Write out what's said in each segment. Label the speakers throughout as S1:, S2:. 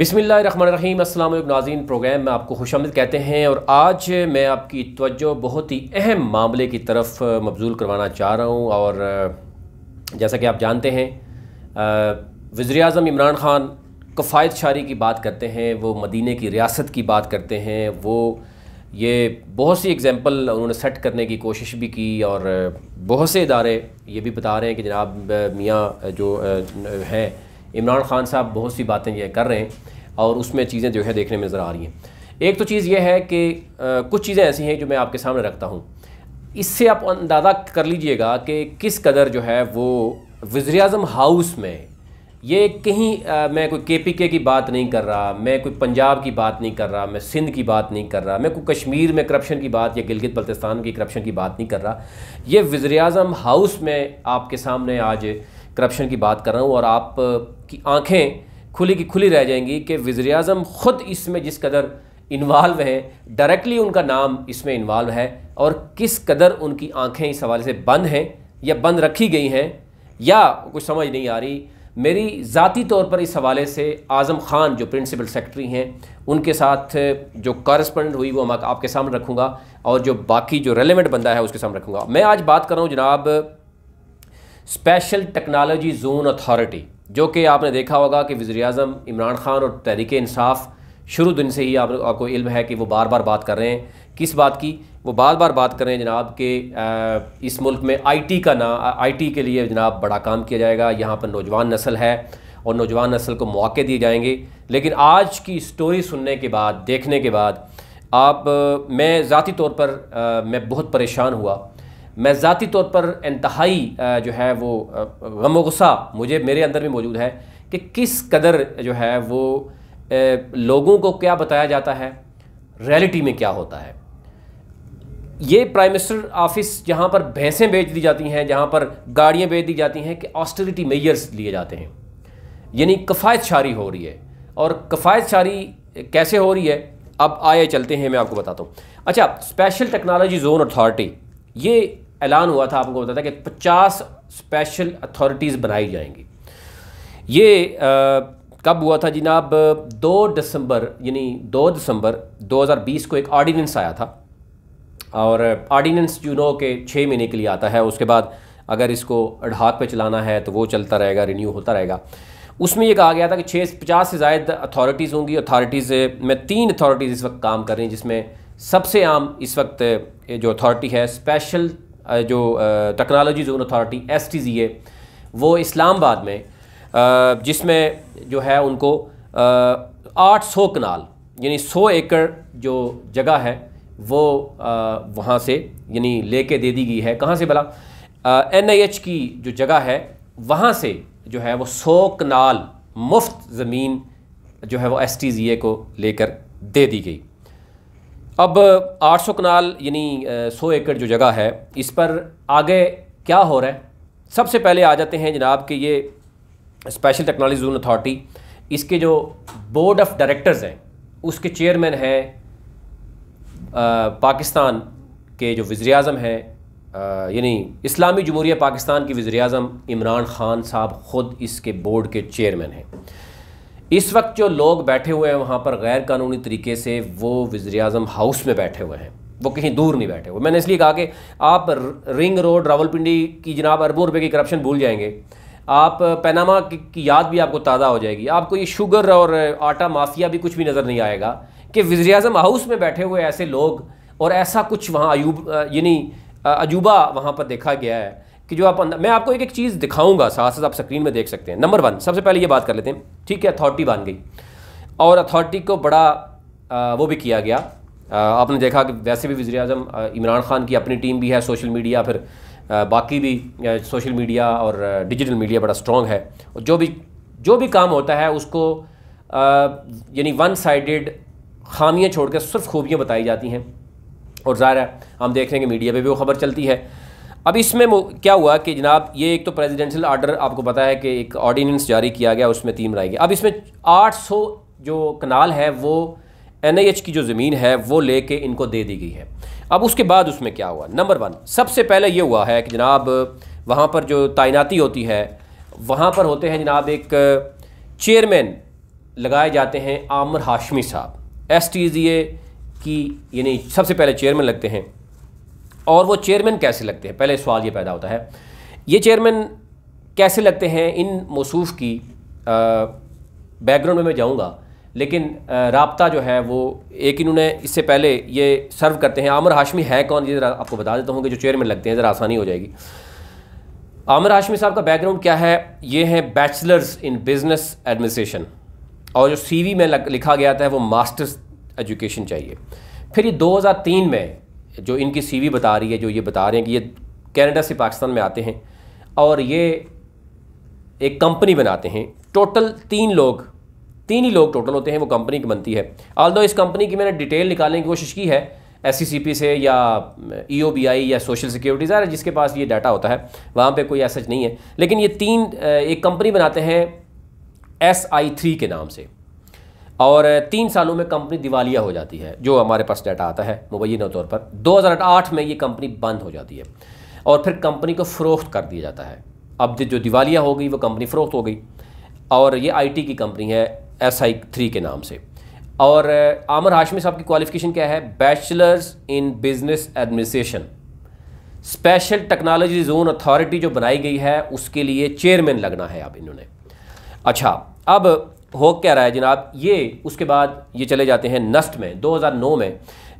S1: बिसमीम अल्लाम नाजीन प्रोग्राम में आपको खुश कहते हैं और आज मैं आपकी तवज्जो बहुत ही अहम मामले की तरफ मबजूल करवाना चाह रहा हूँ और जैसा कि आप जानते हैं वज़र अजम इमरान ख़ान कफ़ायत शारी की बात करते हैं वो मदीने की रियासत की बात करते हैं वो ये बहुत सी एग्ज़ैम्पल उन्होंने सेट करने की कोशिश भी की और बहुत से इदारे ये भी बता रहे हैं कि जनाब मियाँ जो हैं इमरान खान साहब बहुत सी बातें यह कर रहे हैं और उसमें चीज़ें जो है देखने में नज़र आ रही हैं एक तो चीज़ यह है कि आ, कुछ चीज़ें ऐसी हैं जो मैं आपके सामने रखता हूँ इससे आप अंदाज़ा कर लीजिएगा कि किस कदर जो है वो वज्रजम अजम हाउस में ये कहीं आ, मैं कोई के पी के की बात नहीं कर रहा मैं कोई पंजाब की बात नहीं कर रहा मैं सिंध की बात नहीं कर रहा मैं कोई कश्मीर में करप्शन की बात या गिलगित बल्तिस्तान की करप्शन की बात नहीं कर रहा ये वज्रजम अजम हाउस में आपके सामने आज करप्शन की बात कर रहा हूँ और आप की आंखें खुली की खुली रह जाएंगी कि वज़र अजम ख़ुद इसमें जिस कदर इन्वाल्व हैं डायरेक्टली उनका नाम इसमें इन्वाल्व है और किस कदर उनकी आंखें इस हवाले से बंद हैं या बंद रखी गई हैं या कुछ समझ नहीं आ रही मेरी ज़ाती तौर पर इस हवाले से आज़म ख़ान जो प्रिंसिपल सेक्रेटरी हैं उनके साथ जो कॉरस्पॉन्डेंट हुई वो मैं आपके सामने रखूँगा और जो बाकी जो रेलिवेंट बंदा है उसके सामने रखूँगा मैं आज बात कर रहा हूँ जनाब स्पेशल टेक्नोलॉजी जोन अथॉरिटी जो कि आपने देखा होगा कि वज़ी अजम इमरान ख़ान और तहरीक इंसाफ शुरू दिन से ही आप, आपको इल्म है कि वो बार बार बात कर रहे हैं किस बात की वो बार बार बात कर रहे हैं जनाब के इस मुल्क में आईटी का ना आईटी के लिए जनाब बड़ा काम किया जाएगा यहाँ पर नौजवान नस्ल है और नौजवान नस्ल को मौके दिए जाएंगे लेकिन आज की स्टोरी सुनने के बाद देखने के बाद आप मैं ज़ाती तौर पर आ, मैं बहुत परेशान हुआ मैं ज़ाती तौर पर इंतहाई जो है वो गम गुस्सा मुझे मेरे अंदर भी मौजूद है कि किस कदर जो है वो लोगों को क्या बताया जाता है रियलिटी में क्या होता है ये प्राइम मिनिस्टर ऑफिस जहाँ पर भैंसें बेच दी जाती हैं जहाँ पर गाड़ियाँ बेच दी जाती हैं कि ऑस्टेलिटी मेयर्स लिए जाते हैं यानी कफ़ायत शारी हो रही है और कफ़ायत शारी कैसे हो रही है अब आए चलते हैं मैं आपको बताता हूँ अच्छा स्पेशल टेक्नोलॉजी जोन अथॉरिटी ये ऐलान हुआ था आपको बताया था कि पचास स्पेशल अथॉरिटीज़ बनाई जाएंगी ये आ, कब हुआ था जनाब दो दिसंबर यानी दो दिसंबर 2020 को एक ऑर्डीनेंस आया था और ऑर्डीनेंस जो नो के छः महीने के लिए आता है उसके बाद अगर इसको अडहाक पे चलाना है तो वो चलता रहेगा रिन्यू होता रहेगा उसमें ये कहा गया था कि छः पचास से ज़ायद अथॉरिटीज़ होंगी अथॉरिटीज़ में तीन अथॉरिटीज़ इस वक्त काम कर रही हैं जिसमें सबसे आम इस वक्त जो अथॉरिटी है स्पेशल जो technology zone authority S T G A वो इस्लामाबाद में जिसमें जो है उनको आठ सौ कनाल यानी सौ एकड़ जो जगह है वो वहाँ से यानी लेके दे दी गई है कहाँ से भला एन आई एच की जो जगह है वहाँ से जो है वो सौ कनाल मुफ्त ज़मीन जो है वो एस टी जी ए को लेकर दे दी गई अब 800 कनाल यानी 100 एकड़ जो जगह है इस पर आगे क्या हो रहा है सबसे पहले आ जाते हैं जनाब के ये स्पेशल टेक्नोलॉजी जोन अथॉरिटी इसके जो बोर्ड ऑफ डायरेक्टर्स हैं उसके चेयरमैन हैं पाकिस्तान के जो वजर अजम हैं यानी इस्लामी जमहूरिया पाकिस्तान के वज़र अजम इमरान ख़ान साहब ख़ुद इसके बोर्ड के चेयरमैन हैं इस वक्त जो लोग बैठे हुए हैं वहाँ पर गैर कानूनी तरीके से वो वज़ी अजम हाउस में बैठे हुए हैं वो कहीं दूर नहीं बैठे हुए मैंने इसलिए कहा कि आप रिंग रोड रावलपिंडी की जनाब अरबों रुपए की करप्शन भूल जाएंगे आप पैनामा की याद भी आपको ताज़ा हो जाएगी आपको ये शुगर और आटा माफिया भी कुछ भी नज़र नहीं आएगा कि वज़ी अजम हाउस में बैठे हुए ऐसे लोग और ऐसा कुछ वहाँ अयूब यानी अजूबा वहाँ पर देखा गया है कि जो आप अंदर मैं आपको एक एक चीज़ दिखाऊंगा साथ साथ आप स्क्रीन में देख सकते हैं नंबर वन सबसे पहले ये बात कर लेते हैं ठीक है अथॉरिटी बन गई और अथॉरिटी को बड़ा आ, वो भी किया गया आ, आपने देखा कि वैसे भी वजी अजम इमरान खान की अपनी टीम भी है सोशल मीडिया फिर आ, बाकी भी सोशल मीडिया और डिजिटल मीडिया बड़ा स्ट्रॉन्ग है और जो भी जो भी काम होता है उसको यानी वन साइडेड खामियाँ छोड़कर सिर्फ खूबियाँ बताई जाती हैं और ज़ाहिर है हम देख रहे हैं कि मीडिया पे भी वो खबर चलती है अब इसमें क्या हुआ कि जनाब ये एक तो प्रेसिडेंशियल आर्डर आपको पता है कि एक ऑर्डिनेंस जारी किया गया उसमें तीन बनाई गई अब इसमें 800 जो कनाल है वो एन की जो ज़मीन है वो ले कर इनको दे दी गई है अब उसके बाद उसमें क्या हुआ नंबर वन सबसे पहले ये हुआ है कि जनाब वहाँ पर जो तैनाती होती है वहाँ पर होते हैं जनाब एक चेयरमैन लगाए जाते हैं आमर हाशमी साहब एस की यानी सबसे पहले चेयरमैन लगते हैं और वो चेयरमैन कैसे लगते हैं पहले सवाल ये पैदा होता है ये चेयरमैन कैसे लगते हैं इन मौसूफ की बैकग्राउंड में मैं जाऊँगा लेकिन रबता जो है वो एक इन्होंने इससे पहले ये सर्व करते हैं आमर हाशमी है कौन ये ज़रा आपको बता देता हूँ कि जो चेयरमैन लगते हैं ज़रा आसानी हो जाएगी आमिर हाशमी साहब का बैकग्राउंड क्या है ये है बैचलर्स इन बिजनेस एडमिनिस्ट्रेशन और जो सीवी में लिखा गया था वो मास्टर्स एजुकेशन चाहिए फिर ये 2003 में जो इनकी सीवी बता रही है जो ये बता रहे हैं कि ये कनाडा से पाकिस्तान में आते हैं और ये एक कंपनी बनाते हैं टोटल तीन लोग तीन ही लोग टोटल होते हैं वो कंपनी की बनती है आल इस कंपनी की मैंने डिटेल निकालने की कोशिश की है एस से या ई e या सोशल सिक्योरिटीज़ ज़्यादा जिसके पास ये डाटा होता है वहाँ पर कोई ऐसा नहीं है लेकिन ये तीन एक कंपनी बनाते हैं एस आई थ्री के नाम से और तीन सालों में कंपनी दिवालिया हो जाती है जो हमारे पास डाटा आता है मुबैन तौर पर 2008 में ये कंपनी बंद हो जाती है और फिर कंपनी को फ़रोख्त कर दिया जाता है अब जो दिवालिया हो गई वो कंपनी फ़रोख्त हो गई और ये आई की कंपनी है एस आई थ्री के नाम से और आमर हाशमी साहब की क्वालिफिकेशन क्या है bachelors in business administration special technology zone authority जो बनाई गई है उसके लिए चेयरमैन लगना है अब इन्होंने अच्छा अब हो क्या रहा है जनाब ये उसके बाद ये चले जाते हैं नस्ट में 2009 में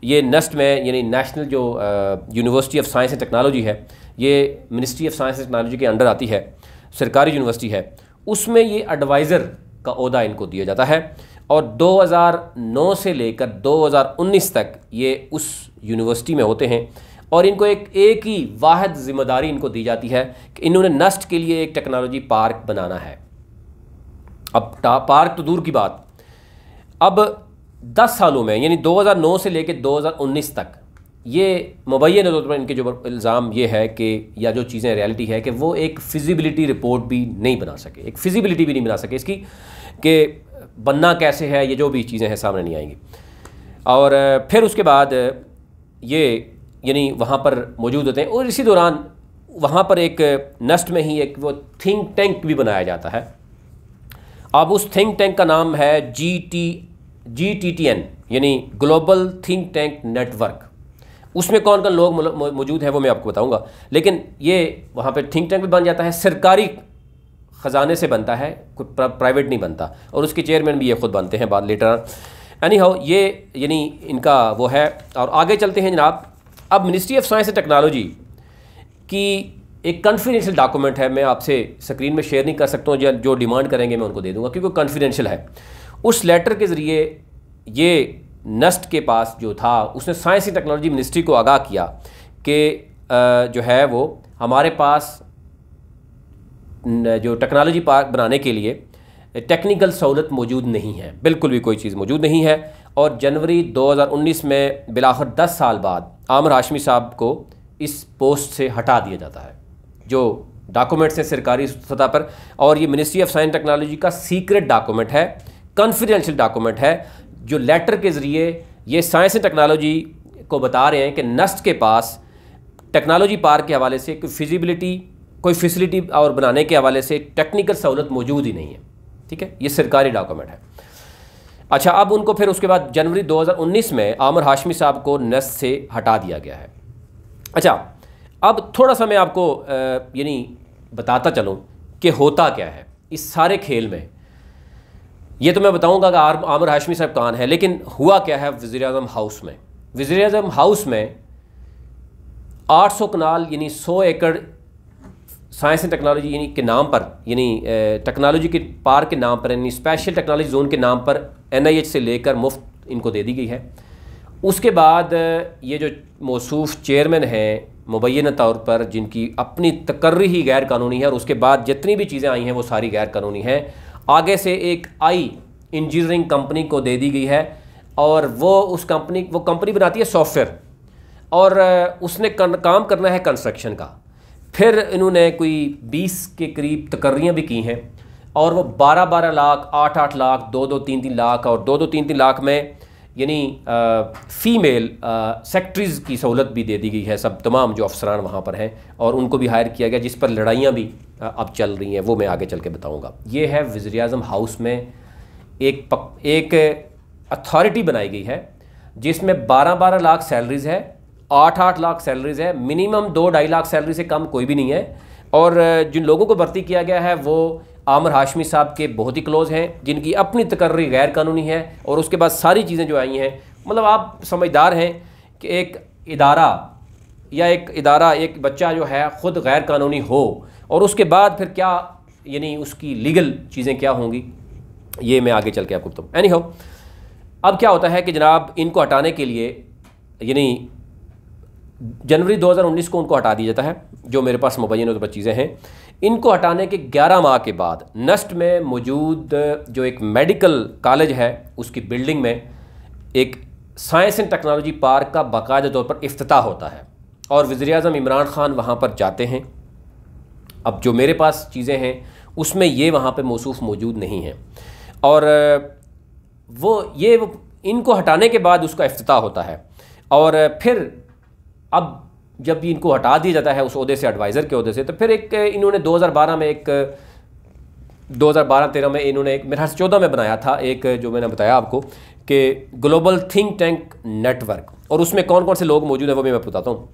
S1: ये नस्ट में यानी नेशनल जो university of science and technology है ये ministry of science and technology के अंडर आती है सरकारी यूनिवर्सिटी है उसमें ये एडवाइज़र का अहदा इनको दिया जाता है और 2009 से लेकर 2019 तक ये उस यूनिवर्सिटी में होते हैं और इनको एक एक ही वाहद जिम्मेदारी इनको दी जाती है कि इन्होंने नस्ट के लिए एक टेक्नोलॉजी पार्क बनाना है अब पार्क तो दूर की बात अब 10 सालों में यानी 2009 से लेकर 2019 तक ये मुबैन तौर पर इनके जो इल्ज़ाम ये है कि या जो चीज़ें रियलिटी है कि वो एक फिजिबिलिटी रिपोर्ट भी नहीं बना सके एक फिजिबिलिटी भी नहीं बना सके इसकी कि बनना कैसे है ये जो भी चीज़ें हैं सामने नहीं आएंगी और फिर उसके बाद ये यानी वहाँ पर मौजूद होते हैं और इसी दौरान वहाँ पर एक नस्ट में ही एक वो थिंक टैंक भी बनाया जाता है अब उस थिंक टैंक का नाम है G T G T T N यानी ग्लोबल थिंक टैंक नेटवर्क उसमें कौन कौन लोग मौजूद हैं वो मैं आपको बताऊंगा लेकिन ये वहाँ पे थिंक टैंक भी बन जाता है सरकारी ख़जाने से बनता है कुछ प्राइवेट नहीं बनता और उसके चेयरमैन भी ये खुद बनते हैं बाद लेटर एनी हाउ ये यानी इनका वो है और आगे चलते हैं जनाब अब ministry of science and technology की एक कॉन्फिडेंशियल डॉक्यूमेंट है मैं आपसे स्क्रीन में शेयर नहीं कर सकता हूँ जो डिमांड करेंगे मैं उनको दे दूँगा क्योंकि कॉन्फिडेंशियल है उस लेटर के ज़रिए ये नस्ट के पास जो था उसने साइंस एंड टेक्नोलॉजी मिनिस्ट्री को आगाह किया कि जो है वो हमारे पास जो टेक्नोलॉजी पार्क बनाने के लिए टेक्निकल सहूलत मौजूद नहीं है बिल्कुल भी कोई चीज़ मौजूद नहीं है और जनवरी 2019 में बिलाखर 10 साल बाद आमर हाशमी साहब को इस पोस्ट से हटा दिया जाता है जो डॉक्यूमेंट्स हैं सरकारी सतह पर और ये मिनिस्ट्री ऑफ साइंस टेक्नोलॉजी का सीक्रेट डॉक्यूमेंट है कॉन्फिडेंशियल डॉक्यूमेंट है जो लेटर के ज़रिए ये साइंस एंड टेक्नोलॉजी को बता रहे हैं कि नस्ट के पास टेक्नोलॉजी पार्क के हवाले से कोई फिजिबिलिटी कोई फैसिलिटी और बनाने के हवाले से टेक्निकल सहूलत मौजूद ही नहीं है ठीक है ये सरकारी डॉक्यूमेंट है अच्छा अब उनको फिर उसके बाद जनवरी 2019 में आमर हाशमी साहब को नस्ट से हटा दिया गया है अच्छा अब थोड़ा सा मैं आपको यानी बताता चलूँ कि होता क्या है इस सारे खेल में ये तो मैं बताऊंगा कि आमर हाशमी साहब कान है लेकिन हुआ क्या है वज़ी अजम हाउस में वज़ी अजम हाउस में 800 कनाल यानी 100 एकड़ साइंस एंड टेक्नोलॉजी यानी के नाम पर यानी टेक्नोलॉजी के पार्क के नाम पर यानी स्पेशल टेक्नोलॉजी जोन के नाम पर एन से लेकर मुफ्त इनको दे दी गई है उसके बाद ये जो मौसू चेयरमैन हैं मुबैन तौर पर जिनकी अपनी तकर्री ही गैर कानूनी है और उसके बाद जितनी भी चीज़ें आई हैं वो सारी गैर कानूनी हैं आगे से एक आई इंजीनियरिंग कंपनी को दे दी गई है और वो उस कंपनी वो कंपनी बनाती है सॉफ्टवेयर और उसने काम करना है कंस्ट्रक्शन का फिर इन्होंने कोई बीस के करीब तकर्रियाँ भी की हैं और वो बारह बारह लाख आठ आठ लाख दो दो तीन तीन लाख और दो दो तीन तीन लाख में यानी फ़ीमेल सेक्ट्रीज़ की सहूलत भी दे दी गई है सब तमाम जो अफसरान वहाँ पर हैं और उनको भी हायर किया गया जिस पर लड़ाइयाँ भी आ, अब चल रही हैं वो मैं आगे चल के बताऊँगा ये है वज़ी अजम हाउस में एक पक, एक अथॉरिटी बनाई गई है जिसमें बारह बारह लाख सैलरीज़ है आठ आठ लाख सैलरीज़ है मिनिमम दो ढाई लाख सैलरी से कम कोई भी नहीं है और जिन लोगों को भर्ती किया गया है वो आमर हाशमी साहब के बहुत ही क्लोज़ हैं जिनकी अपनी तकर्री गैर कानूनी है और उसके बाद सारी चीज़ें जो आई हैं मतलब आप समझदार हैं कि एक इदारा या एक इदारा एक बच्चा जो है ख़ुद गैर कानूनी हो और उसके बाद फिर क्या यानी उसकी लीगल चीज़ें क्या होंगी ये मैं आगे चल के आपको बताऊँ एनी हो अब क्या होता है कि जनाब इनको हटाने के लिए यानी जनवरी 2019 को उनको हटा दिया जाता है जो मेरे पास मुबैन और चीज़ें हैं इनको हटाने के 11 माह के बाद नस्ट में मौजूद जो एक मेडिकल कॉलेज है उसकी बिल्डिंग में एक साइंस एंड टेक्नोलॉजी पार्क का बाकायदा तौर पर अफ्ताह होता है और वज़ी अजम इमरान ख़ान वहाँ पर जाते हैं अब जो मेरे पास चीज़ें हैं उसमें ये वहाँ पर मौसू मौजूद नहीं हैं और वो ये वो इनको हटाने के बाद उसका अफ्ताह होता है और फिर अब जब भी इनको हटा दिया जाता है उस उसदे से एडवाइज़र के अहदे से तो फिर एक इन्होंने 2012 में एक 2012-13 में इन्होंने एक मेरे चौदह में बनाया था एक जो मैंने बताया आपको कि ग्लोबल थिंक टैंक नेटवर्क और उसमें कौन कौन से लोग मौजूद हैं वो भी मैं बताता हूँ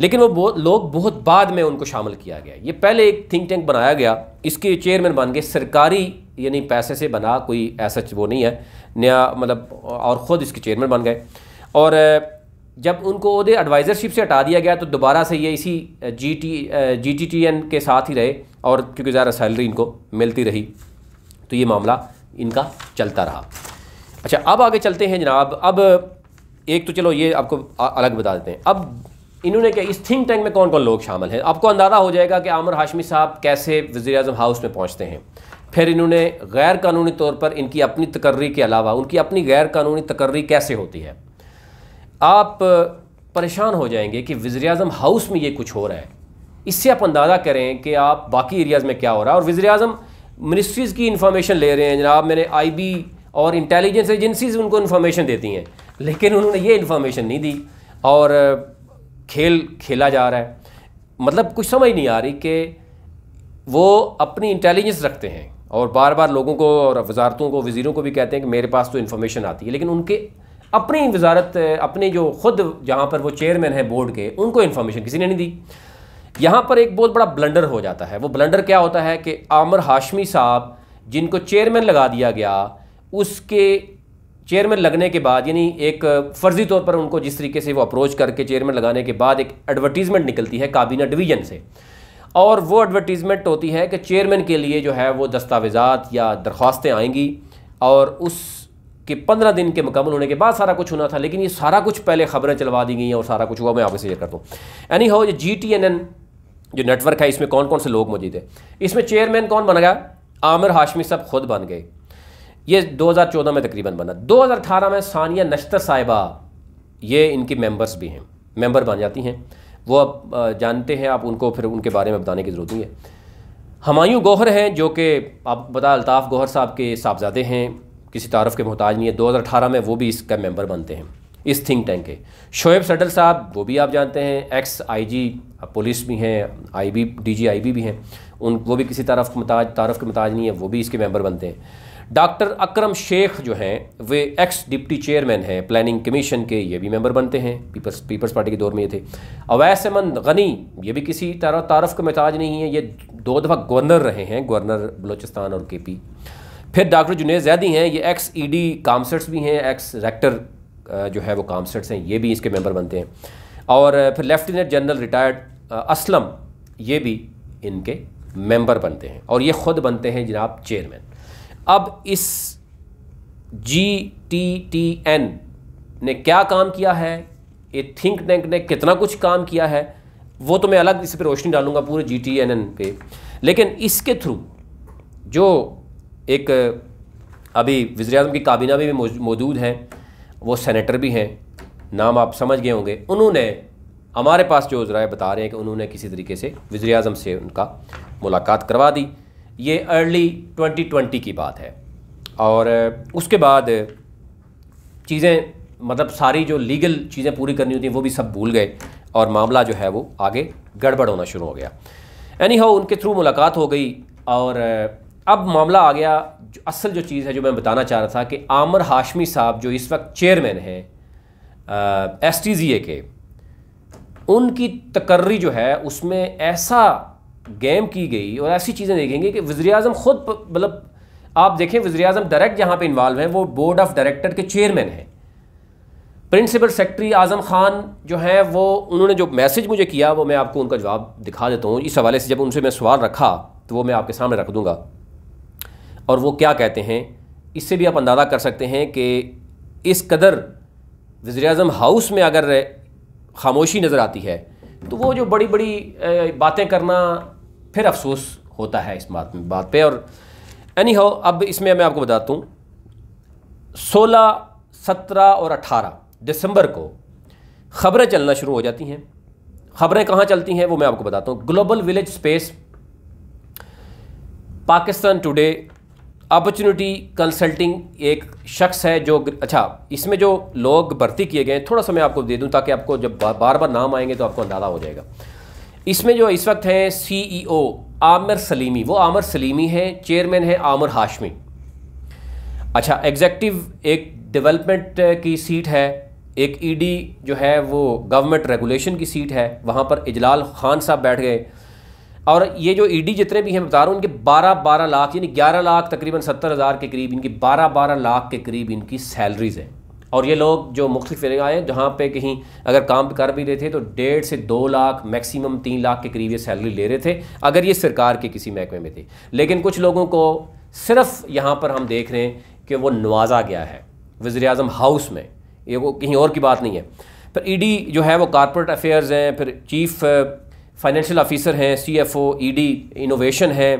S1: लेकिन वो बहुत लोग बहुत बाद में उनको शामिल किया गया ये पहले एक थिंक टैंक बनाया गया इसके चेयरमैन बन गए सरकारी यानी पैसे से बना कोई ऐसा वो नहीं है नया मतलब और ख़ुद इसके चेयरमैन बन गए और जब उनको उहदे एडवाइज़रशिप से हटा दिया गया तो दोबारा से ये इसी G T G T T N के साथ ही रहे और क्योंकि ज़्यादा सैलरी इनको मिलती रही तो ये मामला इनका चलता रहा अच्छा अब आगे चलते हैं जनाब अब एक तो चलो ये आपको अलग बता देते हैं अब इन्होंने क्या इस थिंक टैंक में कौन कौन लोग शामिल हैं आपको अंदाज़ा हो जाएगा कि आमर हाशमी साहब कैसे वजी अजम हाउस में पहुँचते हैं फिर इन्होंने गैर कानूनी तौर पर इनकी अपनी तकर्री के अलावा उनकी अपनी गैर कानूनी तकर्री कैसे होती है आप परेशान हो जाएंगे कि वज़र अजम हाउस में ये कुछ हो रहा है इससे आप अंदाज़ा करें कि आप बाकी एरियाज़ में क्या हो रहा है और वज़र अजम मिनिस्ट्रीज़ की इन्फॉर्मेशन ले रहे हैं जनाब मैंने आई बी और इंटेलिजेंस एजेंसीज उनको इन्फॉर्मेशन देती हैं लेकिन उन्होंने ये इन्फॉर्मेशन नहीं दी और खेल खेला जा रहा है मतलब कुछ समझ नहीं आ रही कि वो अपनी इंटेलिजेंस रखते हैं और बार बार लोगों को और वजारतों को वज़ीरों को भी कहते हैं कि मेरे पास तो इन्फॉर्मेशन आती है लेकिन उनके अपनी वजारत अपने जो खुद जहाँ पर वो चेयरमैन है बोर्ड के उनको इन्फॉर्मेशन किसी ने नहीं दी यहाँ पर एक बहुत बड़ा ब्लंडर हो जाता है वो ब्लंडर क्या होता है कि आमर हाशमी साहब जिनको चेयरमैन लगा दिया गया उसके चेयरमैन लगने के बाद यानी एक फ़र्जी तौर पर उनको जिस तरीके से वो अप्रोच करके चेयरमैन लगाने के बाद एक एडवर्टीज़मेंट निकलती है काबीना डिवीजन से और वो एडवर्टीज़मेंट होती है कि चेयरमैन के लिए जो है वो दस्तावेज़ात या दरख्वास्तें आएंगी और उस कि पंद्रह दिन के मुकम्मल होने के बाद सारा कुछ होना था लेकिन ये सारा कुछ पहले खबरें चलवा दी गई हैं और सारा कुछ हुआ मैं आपसे शेयर करता हूँ एनी हो ये जी टी एन एन जो नेटवर्क है इसमें कौन कौन से लोग मौजूद है इसमें चेयरमैन कौन बन गया आमिर हाशमी साहब खुद बन गए ये 2014 में तकरीबन बना 2018 में सानिया नश्तर साहिबा ये इनकी मेंबर्स भी हैं मेंबर बन जाती हैं वो अब जानते हैं आप उनको फिर उनके बारे में बताने की ज़रूरत नहीं है हमायूं गौहर हैं जो कि आप बता अल्ताफ़ गौहर साहब के साहबजादे हैं किसी तारफ़ के मोहताज नहीं है अठारह में वो भी इसका मेम्बर बनते हैं इस थिंक टैंक के शोएब सडल साहब वो भी आप जानते हैं एक्स आईजी पुलिस भी हैं आईबी आई बी भी हैं उन वो भी किसी तरफ मताज तारफ़ के मताज नहीं है वो भी इसके मेंबर बनते हैं डॉक्टर अकरम शेख जो हैं वे एक्स डिप्टी चेयरमैन हैं प्लानिंग कमीशन के ये भी मेंबर बनते हैं पीपल्स पीपल्स पार्टी के दौर में ये थे अवैस अमन गनी ये भी किसी तरह तारफ़ के मताज नहीं है ये दो दफ़ा गवर्नर रहे हैं गवर्नर बलोचिस्तान और के पी फिर डॉक्टर जुनेद जैदी हैं ये एक्स ई डी कामसेट्स भी हैं एक्स रेक्टर जो है वो कामसेट्स हैं ये भी इसके मेंबर बनते हैं और फिर लेफ्टिनेंट जनरल रिटायर्ड असलम ये भी इनके मेंबर बनते हैं और ये ख़ुद बनते हैं जनाब चेयरमैन अब इस जी टी टी एन ने क्या काम किया है ये थिंक टैंक ने कितना कुछ काम किया है वो तो मैं अलग इस पर रोशनी डालूंगा पूरे जी टी एन एन पे लेकिन इसके थ्रू जो एक अभी वज़ी अजम की काबीना में भी मौजूद हैं वो सैनिटर भी हैं नाम आप समझ गए होंगे उन्होंने हमारे पास जो ज़रा बता रहे हैं कि उन्होंने किसी तरीके से वज़ी अजम से उनका मुलाकात करवा दी ये अर्ली ट्वेंटी ट्वेंटी की बात है और उसके बाद चीज़ें मतलब सारी जो लीगल चीज़ें पूरी करनी होती हैं वो भी सब भूल गए और मामला जो है वो आगे गड़बड़ होना शुरू हो गया एनी हाउ उनके थ्रू मुलाकात हो गई और अब मामला आ गया जो असल जो चीज़ है जो मैं बताना चाह रहा था कि आमर हाशमी साहब जो इस वक्त चेयरमैन हैं एस टी जी ए के उनकी तकर्री जो है उसमें ऐसा गेम की गई और ऐसी चीज़ें देखेंगे कि वज़ी अजम ख़ुद मतलब आप देखें वज़ी डायरेक्ट जहाँ पर इन्वाल्व हैं वो बोर्ड ऑफ डायरेक्टर के चेयरमैन हैं प्रिंसिपल सेक्रेटरी आज़म ख़ान जो हैं वो उन्होंने जो मैसेज मुझे किया वो मैं आपको उनका जवाब दिखा देता हूँ इस हवाले से जब उनसे मैं सवाल रखा तो वो मैं आपके सामने रख दूँगा और वो क्या कहते हैं इससे भी आप अंदाज़ा कर सकते हैं कि इस कदर वज़ी अजम हाउस में अगर खामोशी नज़र आती है तो वो जो बड़ी बड़ी बातें करना फिर अफसोस होता है इस बात में बात पे और एनी हाउ अब इसमें मैं आपको बताता हूँ सोलह सत्रह और अट्ठारह दिसंबर को खबरें चलना शुरू हो जाती हैं खबरें कहाँ चलती हैं वो मैं आपको बताता हूँ global village space Pakistan today opportunity consulting एक शख्स है जो अच्छा इसमें जो लोग भर्ती किए गए हैं थोड़ा सा मैं आपको दे दूं ताकि आपको जब बार बार नाम आएंगे तो आपको अंदाज़ा हो जाएगा इसमें जो इस वक्त हैं सीईओ e आमिर सलीमी वो आमिर सलीमी हैं चेयरमैन हैं आमिर हाशमी अच्छा एग्जेक्टिव एक डेवलपमेंट की सीट है एक ईडी e जो है वो गवर्नमेंट रेगुलेशन की सीट है वहाँ पर इजलाल खान साहब बैठ गए और ये जो ईडी e जितने भी हैं बता रहा हूँ इनके 12 12 लाख यानी 11 लाख तकरीबन सत्तर हज़ार के करीब इनकी 12 12 लाख के करीब इनकी सैलरीज़ हैं और ये लोग जो मुख्तु फिर आए हैं जहाँ पे कहीं अगर काम कर भी रहे थे तो डेढ़ से दो लाख मैक्सिमम तीन लाख के करीब ये सैलरी ले रहे थे अगर ये सरकार के किसी महकमे में थे लेकिन कुछ लोगों को सिर्फ यहाँ पर हम देख रहे हैं कि वो नवाजा गया है वज़ी अजम हाउस में ये वो कहीं और की बात नहीं है फिर ई डी जो है वो कॉरपोरेट अफेयर्स हैं फिर चीफ़ फाइनेंशियल ऑफिसर हैं C F O E D innovation हैं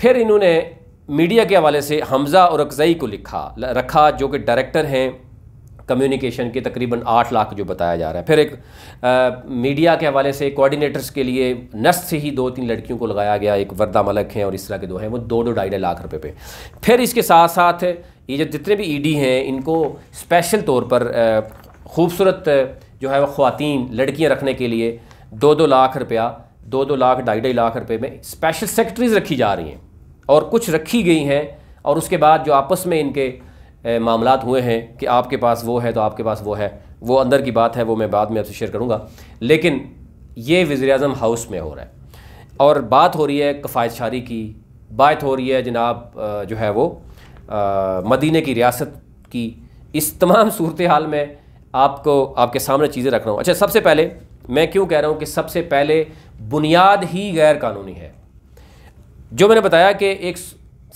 S1: फिर इन्होंने मीडिया के हवाले से हमज़ा और अकजई को लिखा रखा जो कि डायरेक्टर हैं कम्युनिकेशन के तकरीबन आठ लाख जो बताया जा रहा है फिर एक आ, मीडिया के हवाले से कोऑर्डिनेटर्स के लिए नस्ट से ही दो तीन लड़कियों को लगाया गया एक वर्दा मलक हैं और इस तरह के दो हैं वो दो दो ढाई ढाई लाख रुपए पे फिर इसके साथ साथ ये जो जितने भी ईडी e हैं इनको स्पेशल तौर पर खूबसूरत जो है वो ख़वान लड़कियाँ रखने के लिए दो दो लाख रुपया दो दो लाख ढाई ढाई लाख रुपए में स्पेशल सेक्रेटरीज रखी जा रही हैं और कुछ रखी गई हैं और उसके बाद जो आपस में इनके मामला हुए हैं कि आपके पास वो है तो आपके पास वो है वो अंदर की बात है वो मैं बाद में आपसे शेयर करूँगा लेकिन ये वज़ी अजम हाउस में हो रहा है और बात हो रही है कफ़ायतशारी की बात हो रही है जनाब जो है वो आ, मदीने की रियासत की इस तमाम सूरत हाल में आपको आपके सामने चीज़ें रख रहा हूँ अच्छा सबसे पहले मैं क्यों कह रहा हूँ कि सबसे पहले बुनियाद ही गैर कानूनी है जो मैंने बताया कि एक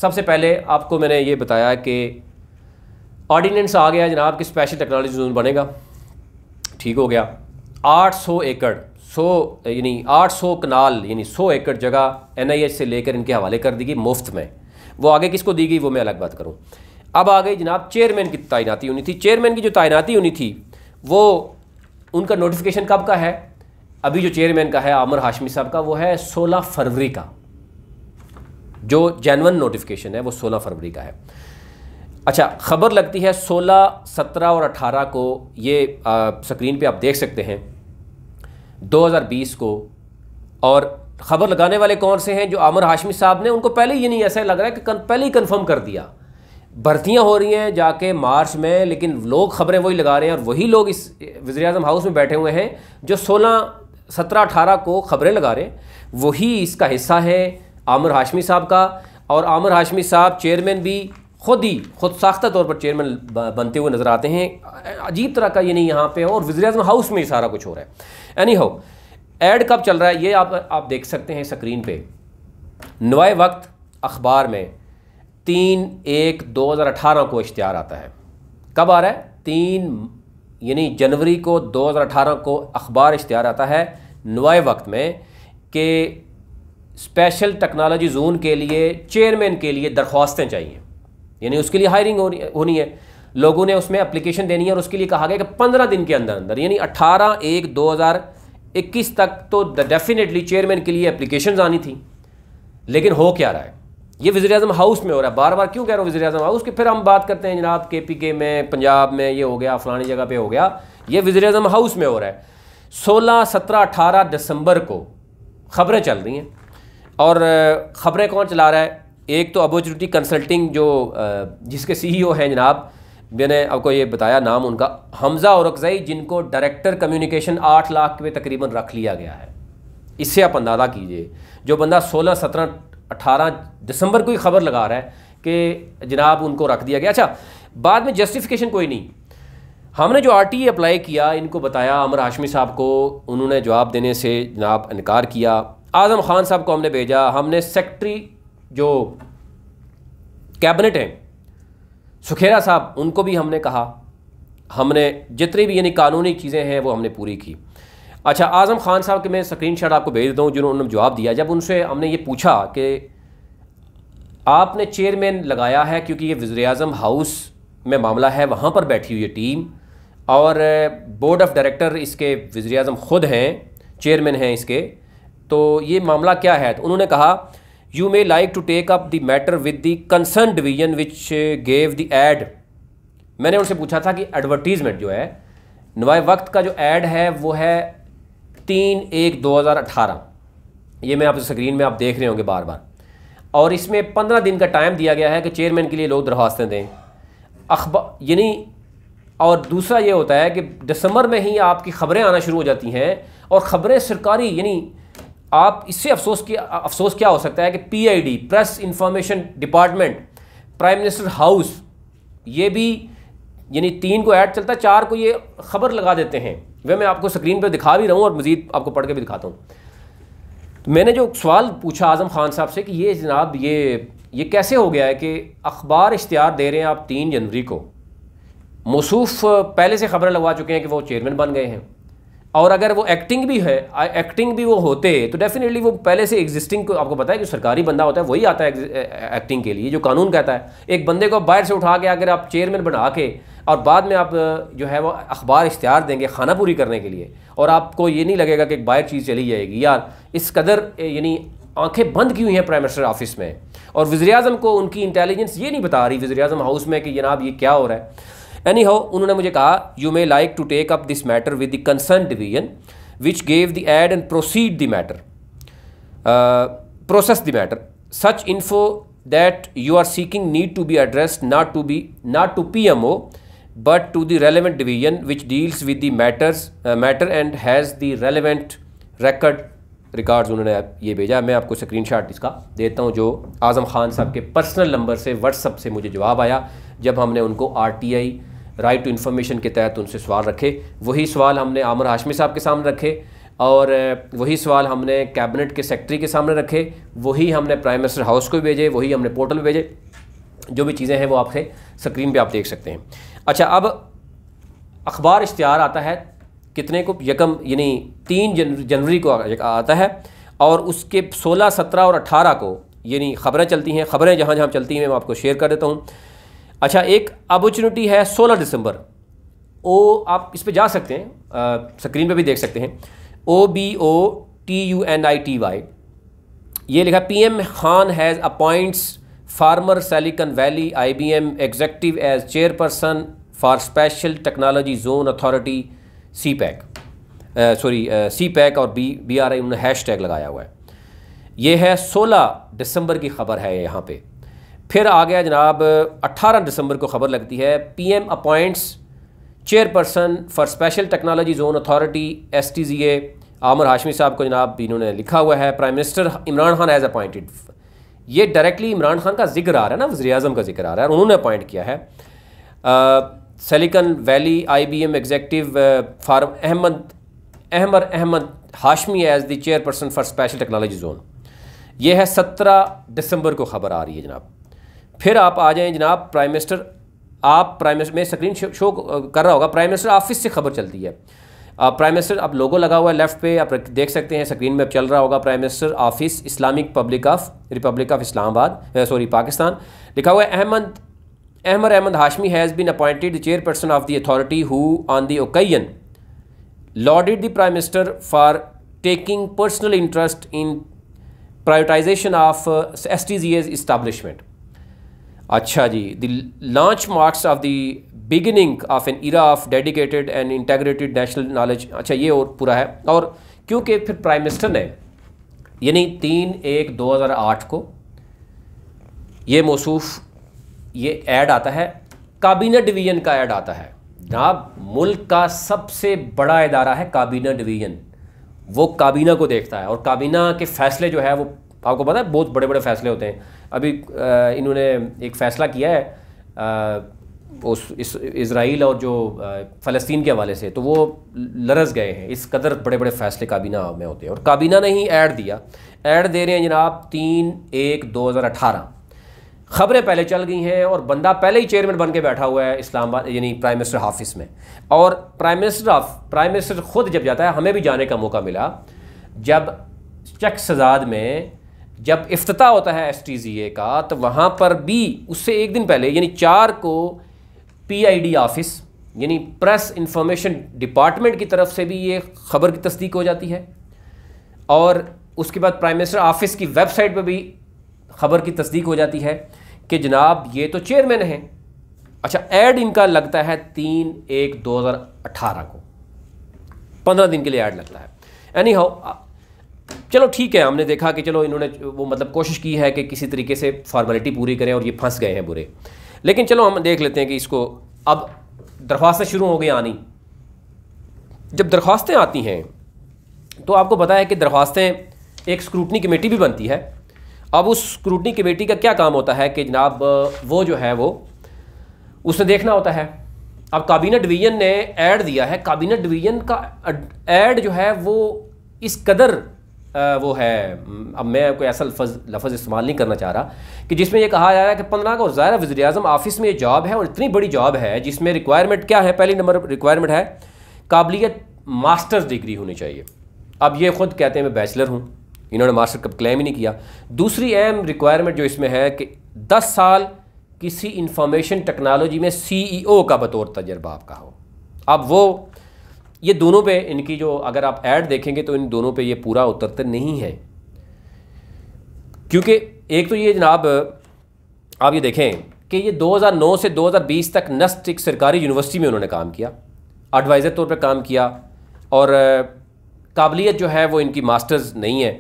S1: सबसे पहले आपको मैंने ये बताया कि ऑर्डीनेंस आ गया जनाब कि स्पेशल टेक्नोलॉजी जोन बनेगा ठीक हो गया 800 एकड़ 100 यानी 800 कनाल यानी 100 एकड़ जगह एनआईएच से लेकर इनके हवाले कर दी गई मुफ्त में वो आगे किसको दी गई वो मैं अलग बात करूँ अब आ गई जनाब चेयरमैन की तैनाती होनी थी चेयरमैन की जो तैनाती होनी थी वो उनका नोटिफिकेशन कब का है अभी जो चेयरमैन का है आमर हाशमी साहब का वो है 16 फरवरी का जो जैनवन नोटिफिकेशन है वो 16 फरवरी का है अच्छा खबर लगती है 16, 17 और 18 को ये आ, स्क्रीन पे आप देख सकते हैं 2020 को और खबर लगाने वाले कौन से हैं जो आमर हाशमी साहब ने उनको पहले ही नहीं ऐसा लग रहा है कि पहले ही कंफर्म कर दिया भर्तियाँ हो रही हैं जाके मार्च में लेकिन लोग खबरें वही लगा रहे हैं और वही लोग इस वजी अजम हाउस में बैठे हुए हैं जो सोलह सत्रह अठारह को खबरें लगा रहे हैं वही इसका हिस्सा है आमिर हाशमी साहब का और आमिर हाशमी साहब चेयरमैन भी खुद ही खुद साख्ता तौर पर चेयरमैन बनते हुए नज़र आते हैं अजीब तरह का ये नहीं यहाँ पे और वजी अजम हाउस में ही सारा कुछ हो रहा है एनी हो एड कब चल रहा है ये आप आप देख सकते हैं स्क्रीन पे नवाए वक्त अखबार में तीन एक दो हज़ार अठारह को इश्तहार आता है कब आ रहा है तीन यानी जनवरी को दो हज़ार अठारह को अखबार इश्तहार आता है नए वक्त में कि स्पेशल टेक्नोलॉजी जोन के लिए चेयरमैन के लिए दरख्वास्तें चाहिए यानी उसके लिए हायरिंग होनी है लोगों ने उसमें अप्लीकेशन देनी है और उसके लिए कहा गया कि पंद्रह दिन के अंदर अंदर यानी अठारह एक दो हज़ार इक्कीस तक तो डेफिनेटली चेयरमैन के लिए एप्लीकेशन आनी थी लेकिन हो क्या रहा है ये वजी अजम हाउस में हो रहा है बार बार क्यों कह रहा हूँ वजी अजम हाउस के फिर हम बात करते हैं जनाब के पी के में पंजाब में ये हो गया फलानी जगह पर हो गया ये वजी अजम हाउस में हो रहा है सोलह सत्रह अठारह दिसंबर को खबरें चल रही हैं और ख़बरें कौन चला रहा है एक तो अपॉर्चुनिटी कंसल्टिंग जो जिसके सी ओ e हैं जनाब मैंने आपको ये बताया नाम उनका हमज़ा औरकजई जिनको डायरेक्टर कम्युनिकेशन आठ लाख में तकरीबन रख लिया गया है इससे आप अंदाज़ा कीजिए जो बंदा सोलह सत्रह 18 दिसंबर को ही खबर लगा रहा है कि जनाब उनको रख दिया गया अच्छा बाद में जस्टिफिकेशन कोई नहीं हमने जो आर टी अप्लाई किया इनको बताया अमर हाशमी साहब को उन्होंने जवाब देने से जनाब इनकार किया आज़म खान साहब को हमने भेजा हमने सेक्रटरी जो कैबिनेट हैं सुखेरा साहब उनको भी हमने कहा हमने जितनी भी यानी कानूनी चीज़ें हैं वो हमने पूरी की अच्छा आज़म खान साहब के मैं स्क्रीन शॉट आपको भेज देता हूँ जिन्होंने जवाब दिया जब उनसे हमने ये पूछा कि आपने चेयरमैन लगाया है क्योंकि ये वज़ी अजम हाउस में मामला है वहाँ पर बैठी हुई टीम और बोर्ड ऑफ डायरेक्टर इसके वज़ी अजम ख़ुद हैं चेयरमैन हैं इसके तो ये मामला क्या है तो उन्होंने कहा you may like to take up the matter with the concern division which gave the ad मैंने उनसे पूछा था कि एडवर्टीज़मेंट जो है नवाए वक्त का जो एड है वो है तीन एक दो हज़ार अठारह ये मैं आप स्क्रीन में आप देख रहे होंगे बार बार और इसमें पंद्रह दिन का टाइम दिया गया है कि चेयरमैन के लिए लोग दरख्वास्तें दें अखबार यानी और दूसरा ये होता है कि दिसंबर में ही आपकी ख़बरें आना शुरू हो जाती हैं और ख़बरें सरकारी यानी आप इससे अफसोस की अफसोस क्या हो सकता है कि PID press information department prime minister house ये भी यानी तीन को ऐड चलता है चार को ये खबर लगा देते हैं वह मैं आपको स्क्रीन पर दिखा भी रहा हूँ और मज़ीद आपको पढ़ के भी दिखाता हूँ तो मैंने जो सवाल पूछा आज़म खान साहब से कि ये जनाब ये ये कैसे हो गया है कि अखबार इश्तहार दे रहे हैं आप तीन जनवरी को मसूफ पहले से खबरें लगवा चुके हैं कि वो चेयरमैन बन गए हैं और अगर वो एक्टिंग भी है एक्टिंग भी वो होते तो डेफिनेटली वो पहले से एग्जिस्टिंग को आपको पता है कि सरकारी बंदा होता है वही आता है एक्टिंग के लिए जो कानून कहता है एक बंदे को बाहर से उठा के अगर आप चेयरमैन बना के और बाद में आप जो है वो अखबार इश्तहार देंगे खाना पूरी करने के लिए और आपको ये नहीं लगेगा कि एक बाहर चीज़ चली जाएगी यार इस कदर यानी आंखें बंद की हुई हैं प्राइम मिनिस्टर ऑफिस में और वज़ी अजम को उनकी इंटेलिजेंस ये नहीं बता रही वज़ी अजम हाउस में कि जनाब ये क्या हो रहा है एनी हो उन्होंने मुझे कहा you may like to take up this matter with the concern division which gave the ad and proceed the matter process the matter such info that you are seeking need to be address not to be not to P M O but to the relevant division which deals with the matters uh, matter and has the relevant record records उन्होंने ये भेजा मैं आपको screenshot इसका देता हूँ जो आज़म खान साहब के पर्सनल नंबर से व्हाट्सअप से मुझे जवाब आया जब हमने उनको आरटीआई राइट टू इन्फॉर्मेशन के तहत उनसे सवाल रखे वही सवाल हमने आमर हाशमी साहब के सामने रखे और uh, वही सवाल हमने कैबिनेट के सेक्रेटरी के सामने रखे वही हमने प्राइम मिनिस्टर हाउस को भेजे वही हमने पोर्टल पर भेजे जो भी चीज़ें हैं वो आपसे स्क्रीन पर आप देख सकते हैं अच्छा अब अखबार इश्तहार आता है कितने को यकम यानी तीन जनवरी को आता है और उसके सोलह सत्रह और अट्ठारह को यानी ख़बरें चलती हैं ख़बरें जहाँ जहाँ चलती हैं मैं आपको शेयर कर देता हूँ अच्छा एक अपॉर्चुनिटी है सोलह दिसंबर ओ आप इस पर जा सकते हैं आ, स्क्रीन पे भी देख सकते हैं O B O T U N I T Y ये लिखा P M Khan has appoints former Silicon valley IBM executive as chairperson for special technology zone authority CPEC sorry CPEC और B B R I उन्होंने hash tag लगाया हुआ है ये है 16 दिसंबर की खबर है यहाँ पे फिर आ गया जनाब 18 दिसंबर को खबर लगती है PM appoints chairperson for special technology zone authority S T G A Aamer Hashmi साहब को जनाब इन्होंने लिखा हुआ है prime minister Imran Khan as appointed ये डायरेक्टली इमरान खान का जिक्र आ रहा है ना वजी अजम का जिक्र आ रहा है उन्होंने अपॉइंट किया है Silicon valley I B M executive for Ahmad Ahmar Ahmad Hashmi as the chairperson for special technology zone ये है सत्रह दिसंबर को खबर आ रही है जनाब फिर आप आ जाएं जनाब प्राइम मिनिस्टर आप प्राइम मिनिस्टर में स्क्रीन शो, शो कर रहा होगा प्राइम मिनिस्टर ऑफिस से खबर चलती है प्राइम मिनिस्टर अब लोगो लगा हुआ है लेफ्ट पे आप देख सकते हैं स्क्रीन में अब चल रहा होगा prime minister office Islamic public of republic of Islamabad sorry Pakistan लिखा हुआ है Ahmad Ahmad Ahmad Hashmi has been appointed chairperson of the authority who on the occasion lauded the prime minister for taking personal interest in privatization of S T G as establishment अच्छा जी the launch marks of the beginning of an era of dedicated and integrated national knowledge अच्छा ये और पूरा है और क्योंकि फिर प्राइम मिनिस्टर ने यानी तीन एक दो हज़ार आठ को ये मौसूफ ये ऐड आता है काबीना डिवीज़न का ऐड आता है जनाब मुल्क का सबसे बड़ा इदारा है काबीना डिवीज़न वो काबीना को देखता है और काबीना के फैसले जो है वो आपको पता है बहुत बड़े बड़े फैसले होते हैं अभी इन्होंने एक फ़ैसला किया है आ, उस इस इसराइल और जो फ़लस्तीन के हवाले से तो वो लरस गए हैं इस कदर बड़े बड़े फ़ैसले काबीना में होते हैं और काबीना ने ही ऐड दिया ऐड दे रहे हैं जनाब तीन एक दो हज़ार अठारह खबरें पहले चल गई हैं और बंदा पहले ही चेयरमैन बन के बैठा हुआ है इस्लामाबाद यानी प्राइम मिनिस्टर हाफिस में और prime minister of prime minister खुद जब जाता है हमें भी जाने का मौका मिला जब चक सजाद में जब अफ्ताह होता है एस टी जी ए का तो वहाँ पर भी उससे एक दिन पहले यानी चार को पीआईडी ऑफिस यानी प्रेस इंफॉर्मेशन डिपार्टमेंट की तरफ से भी ये खबर की तस्दीक हो जाती है और उसके बाद प्राइम मिनिस्टर ऑफिस की वेबसाइट पर भी खबर की तस्दीक हो जाती है कि जनाब ये तो चेयरमैन हैं अच्छा ऐड इनका लगता है तीन एक दो हज़ार अठारह को पंद्रह दिन के लिए ऐड लगता है एनी हाउ चलो ठीक है हमने देखा कि चलो इन्होंने वो मतलब कोशिश की है कि किसी तरीके से फॉर्मेलिटी पूरी करें और ये फंस गए हैं बुरे लेकिन चलो हम देख लेते हैं कि इसको अब दरख्वास्तें शुरू हो गई आनी जब दरख्वास्तें आती हैं तो आपको पता है कि दरख्वास्तें एक स्क्रूटनी कमेटी भी बनती है अब उस स्क्रूटनी कमेटी का क्या काम होता है कि जनाब वो जो है वो उसने देखना होता है अब काबीना डिवीज़न ने ऐड दिया है काबीना डिवीज़न का ऐड जो है वो इस कदर वो है अब मैं कोई ऐसा लफज लफज इस्तेमाल नहीं करना चाह रहा कि जिसमें ये कहा जा रहा है कि पंद्रह का ज़ाहिर वजी अजम ऑफिस में ये जॉब है और इतनी बड़ी जॉब है जिसमें रिक्वायरमेंट क्या है पहली नंबर रिक्वायरमेंट है काबिलियत मास्टर्स डिग्री होनी चाहिए अब ये खुद कहते हैं मैं बैचलर हूँ इन्होंने मास्टर कब क्लेम ही नहीं किया दूसरी अहम रिक्वायरमेंट जो इसमें है कि दस साल किसी इंफॉर्मेशन टेक्नोलॉजी में सी ई ओ का बतौर तजर्बा आपका हो अब वो ये दोनों पे इनकी जो अगर आप ऐड देखेंगे तो इन दोनों पे ये पूरा उतरते नहीं है क्योंकि एक तो ये जनाब आप ये देखें कि ये 2009 से 2020 तक नस्ट एक सरकारी यूनिवर्सिटी में उन्होंने काम किया एडवाइज़र तौर पर काम किया और काबिलियत जो है वो इनकी मास्टर्स नहीं है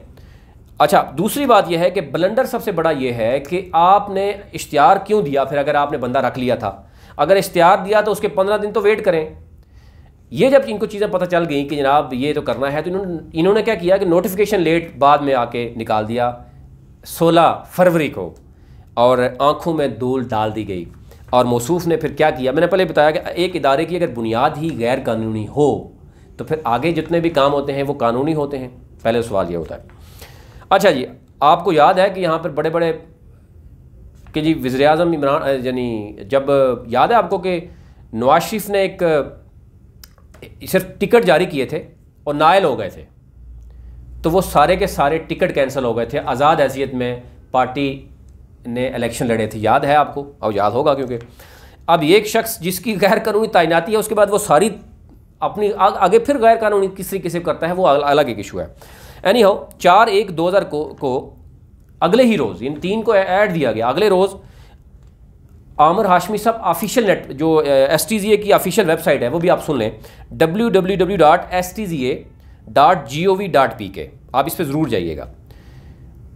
S1: अच्छा दूसरी बात यह है कि ब्लंडर सबसे बड़ा ये है कि आपने इश्तियार क्यों दिया फिर अगर आपने बंदा रख लिया था अगर इश्तियार दिया तो उसके पंद्रह दिन तो वेट करें ये जब इनको चीज़ें पता चल गई कि जनाब ये तो करना है तो इन्होंने इन्होंने क्या किया कि नोटिफिकेशन लेट बाद में आके निकाल दिया 16 फरवरी को और आंखों में धूल डाल दी गई और मौसूफ ने फिर क्या किया मैंने पहले बताया कि एक इदारे की अगर बुनियाद ही गैर कानूनी हो तो फिर आगे जितने भी काम होते हैं वो कानूनी होते हैं पहले सवाल ये होता है अच्छा जी आपको याद है कि यहाँ पर बड़े बड़े कि जी वज़र अजम इमरान यानी जब याद है आपको कि नवाज शरीफ ने एक सिर्फ टिकट जारी किए थे और नायल हो गए थे तो वो सारे के सारे टिकट कैंसिल हो गए थे आज़ाद हैसियत में पार्टी ने इलेक्शन लड़े थे याद है आपको और याद होगा क्योंकि अब एक शख्स जिसकी गैर कानूनी तैनाती है उसके बाद वो सारी अपनी आग, आगे फिर गैर कानूनी किस तरीके से करता है वो अलग एक इशू है एनी हो चार एक दो हज़ार को, को अगले ही रोज़ इन तीन को ऐड दिया गया अगले रोज़ आमर हाशमी साहब ऑफिशियल नेट जो एस टी जी ए की ऑफिशियल वेबसाइट है वो भी आप सुन लें W W W dot S T G A dot G O V dot P K आप इस पर ज़रूर जाइएगा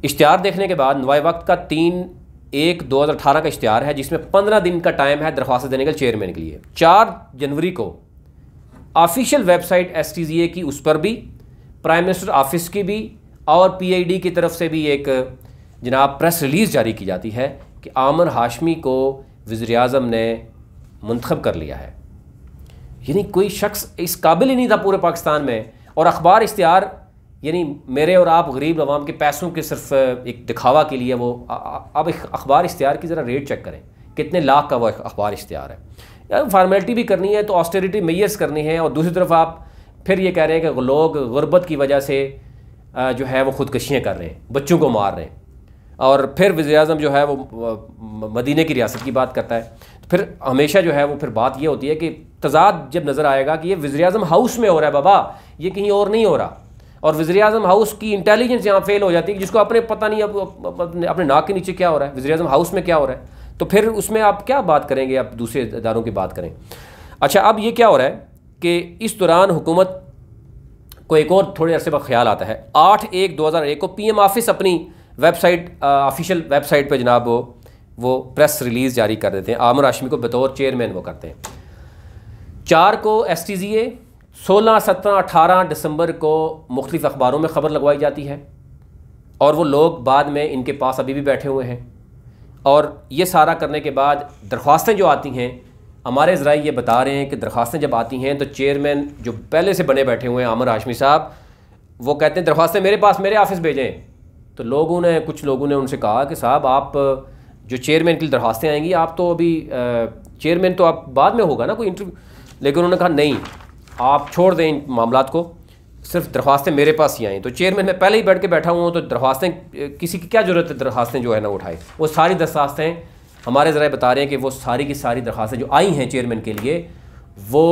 S1: इश्तहार देखने के बाद नवाए वक्त का तीन एक दो हज़ार अठारह का इश्तहार है जिसमें पंद्रह दिन का टाइम है दरख्वास्त देने के चेयरमैन के लिए चार जनवरी को official website S T G A की उस पर भी प्राइम मिनिस्टर ऑफिस की भी और पी आई डी की तरफ से भी एक जनाब प्रेस रिलीज़ जारी की जाती है कि आमर हाशमी को वज़ी अजम ने मंतखब कर लिया है यानी कोई शख्स इस काबिल ही नहीं था पूरे पाकिस्तान में और अखबार इश्तहार यानी मेरे और आप गरीब आवाम के पैसों के सिर्फ एक दिखावा के लिए वो अब अखबार इश्तहार की ज़रा रेट चेक करें कितने लाख का वो अखबार इश्तहार है यार फार्मेलिटी भी करनी है तो ऑस्टेरिटी मैयर्स करनी है और दूसरी तरफ आप फिर ये कह रहे हैं कि लोग गुर्बत की वजह से जो है वो खुदकशियाँ कर रहे हैं बच्चों को मार रहे हैं और फिर वज़ी अजम जो है वो मदीने की रियासत की बात करता है तो फिर हमेशा जो है वो फिर बात ये होती है कि तजाद जब नज़र आएगा कि ये वज़ी अजम हाउस में हो रहा है बाबा ये कहीं और नहीं हो रहा और वजी अजम हाउस की इंटेलिजेंस यहाँ फेल हो जाती है जिसको अपने पता नहीं अब अपने नाक के नीचे क्या हो रहा है वजी अजम हाउस में क्या हो रहा है तो फिर उसमें आप क्या बात करेंगे आप दूसरे इदारों की बात करें अच्छा अब ये क्या हो रहा है कि इस दौरान हुकूमत को एक और थोड़े अरसे पर ख्याल आता है आठ एक दो हज़ार एक को पी एम ऑफिस अपनी वेबसाइट ऑफिशियल वेबसाइट पर जनाब वो वो प्रेस रिलीज़ जारी कर देते हैं आमर आशमी को बतौर चेयरमैन वो करते हैं चार को एस टी जी ए सोलह सत्रह अठारह दिसंबर को मुख्तफ अखबारों में ख़बर लगवाई जाती है और वो लोग बाद में इनके पास अभी भी बैठे हुए हैं और ये सारा करने के बाद दरख्वास्तें जो आती हैं हमारे ज़रा ये बता रहे हैं कि दरख्वास्तें जब आती हैं तो चेयरमैन जो पहले से बने बैठे हुए हैं आमर हाशमी साहब वो कहते हैं दरख्वास्तें मेरे पास मेरे ऑफिस भेजें तो लोगों ने कुछ लोगों ने उनसे कहा कि साहब आप जो चेयरमैन के लिए दरखास्तें आएंगी आप तो अभी चेयरमैन तो आप बाद में होगा ना कोई इंटरव्यू लेकिन उन्होंने कहा नहीं आप छोड़ दें इन मामला को सिर्फ दरख्वास्तें मेरे पास ही आएँ तो चेयरमैन मैं पहले ही बैठ के बैठा हुआ हूँ तो दरख्वास्तें किसी की क्या ज़रूरत है दरख्वास्तें जो है ना उठाए वो सारी दरख्वास्तें हमारे ज़रा बता रहे हैं कि वो सारी की सारी दरख्वास्तें जो आई हैं चेयरमैन के लिए वो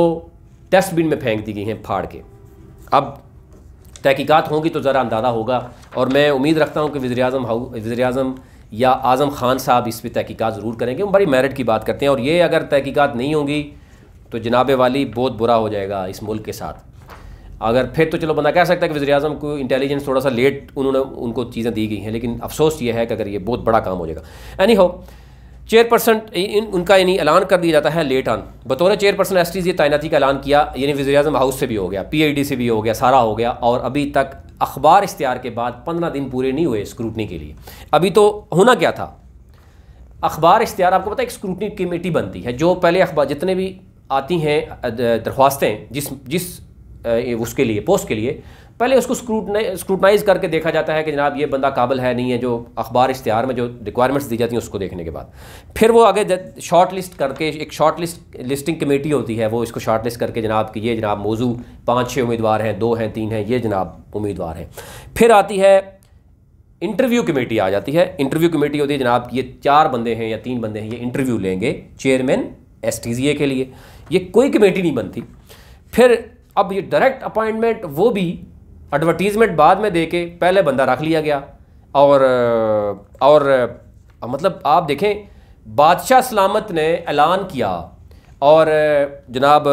S1: डस्टबिन में फेंक दी गई हैं फाड़ के अब तहकीकत होंगी तो ज़रा अंदाज़ा होगा और मैं उम्मीद रखता हूँ कि वज़ी अजम वज़ी अजम या आज़म ख़ान साहब इस पर तहकीकत ज़रूर करेंगे हम बड़ी मेरिट की बात करते हैं और ये अगर तहकीकत नहीं होंगी तो जनाब वाली बहुत बुरा हो जाएगा इस मुल्क के साथ अगर फिर तो चलो बंदा कह सकता है कि वजी अजम को इंटेलिजेंस थोड़ा सा लेट उन्होंने उनको चीज़ें दी गई हैं लेकिन अफसोस ये है कि अगर ये बहुत बड़ा काम हो जाएगा एनी हो चेयरपर्सन उनका यानी ऐलान कर दिया जाता है लेट ऑन बतौर चेयरपर्सन एस जी तैनाती का ऐलान किया यानी वजी अजम हाउस से भी हो गया पी आई डी से भी हो गया सारा हो गया और अभी तक अखबार इश्तार के बाद पंद्रह दिन पूरे नहीं हुए स्क्रूटनी के लिए अभी तो होना क्या था अखबार इश्तार आपको पता है एक स्क्रूटनी कमेटी बनती है जो पहले अखबार जितने भी आती हैं दरख्वास्तें जिस जिस उसके लिए पोस्ट के लिए पहले उसको स्क्रूटनाइज करके देखा जाता है कि जनाब ये बंदा काबिल है नहीं है जो अखबार इश्तहार में जो रिक्वायरमेंट्स दी जाती हैं उसको देखने के बाद फिर वो आगे शॉर्ट लिस्ट करके एक शॉर्ट लिस्ट लिस्टिंग कमेटी होती है वो इसको शॉर्ट लिस्ट करके जनाब कि ये जनाब मौजू पाँच छः उम्मीदवार हैं दो हैं तीन हैं ये जनाब उम्मीदवार हैं फिर आती है इंटरव्यू कमेटी आ जाती है इंटरव्यू कमेटी होती है जनाब ये चार बंदे हैं या तीन बंदे हैं ये इंटरव्यू लेंगे चेयरमैन एस के लिए ये कोई कमेटी नहीं बनती फिर अब ये डायरेक्ट अपॉइंटमेंट वो भी एडवर्टीज़मेंट बाद में दे के पहले बंदा रख लिया गया और और मतलब आप देखें बादशाह सलामत ने ऐलान किया और जनाब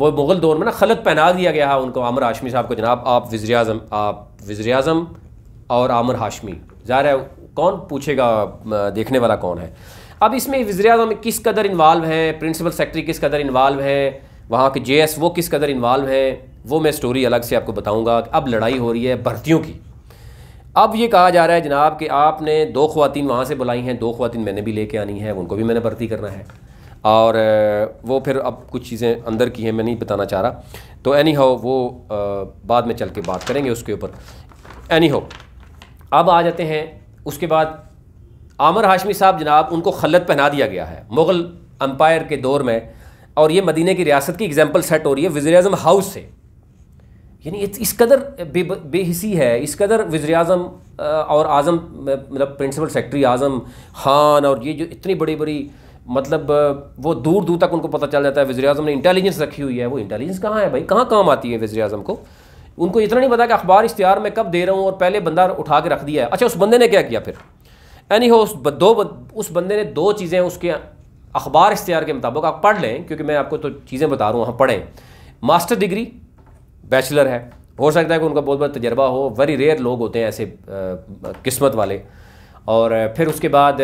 S1: वो मुग़ल दौर में ना खलत पहना दिया गया है उनको आमर हाशमी साहब को जनाब आप वज़र अजम आप वज़र अजम और आमर हाशमी ज़ाहिर है कौन पूछेगा देखने वाला कौन है अब इसमें वज़र अजम किस कदर इन्वाल्व हैं प्रिंसिपल सेक्रेटरी किस कदर इन्वाल्व हैं वहाँ के जे एस वो किस कदर इन्वाल्व हैं वो मैं स्टोरी अलग से आपको बताऊँगा अब लड़ाई हो रही है भर्तियों की अब ये कहा जा रहा है जनाब कि आपने दो खुवान वहाँ से बुलाई हैं दो खुवान मैंने भी लेके आनी है उनको भी मैंने भर्ती करना है और वो फिर अब कुछ चीज़ें अंदर की हैं मैं नहीं बताना चाह रहा तो एनी हो वो बाद में चल के बात करेंगे उसके ऊपर एनी हो अब आ जाते हैं उसके बाद आमर हाशमी साहब जनाब उनको खलत पहना दिया गया है मुग़ल अम्पायर के दौर में और ये मदीने की रियासत की एग्ज़ाम्पल सेट हो रही है वज़ी अजम हाउस से यानी इस कदर बे बेहिसी है इस कदर वज़र अजम और आज़म मतलब प्रिंसिपल सेक्रेटरी आज़म खान और ये जो इतनी बड़ी बड़ी मतलब वो दूर दूर तक उनको पता चल जाता है वज़र अजम ने इंटेलिजेंस रखी हुई है वो इंटेलिजेंस कहाँ है भाई कहाँ काम आती है वज़र अजम को उनको इतना नहीं पता कि अखबार इश्तार में कब दे रहा हूँ और पहले बंदा उठा के रख दिया है अच्छा उस बंदे ने क्या किया फिर एनी हो उस दो उस बंदे ने दो चीज़ें उसके अखबार इश्तार के मुताबिक आप पढ़ लें क्योंकि मैं आपको तो चीज़ें बता रहा हूँ वहाँ पढ़ें मास्टर डिग्री बैचलर है हो सकता है कि उनका बहुत बड़ा तजर्बा हो वेरी रेयर लोग होते हैं ऐसे किस्मत वाले और फिर उसके बाद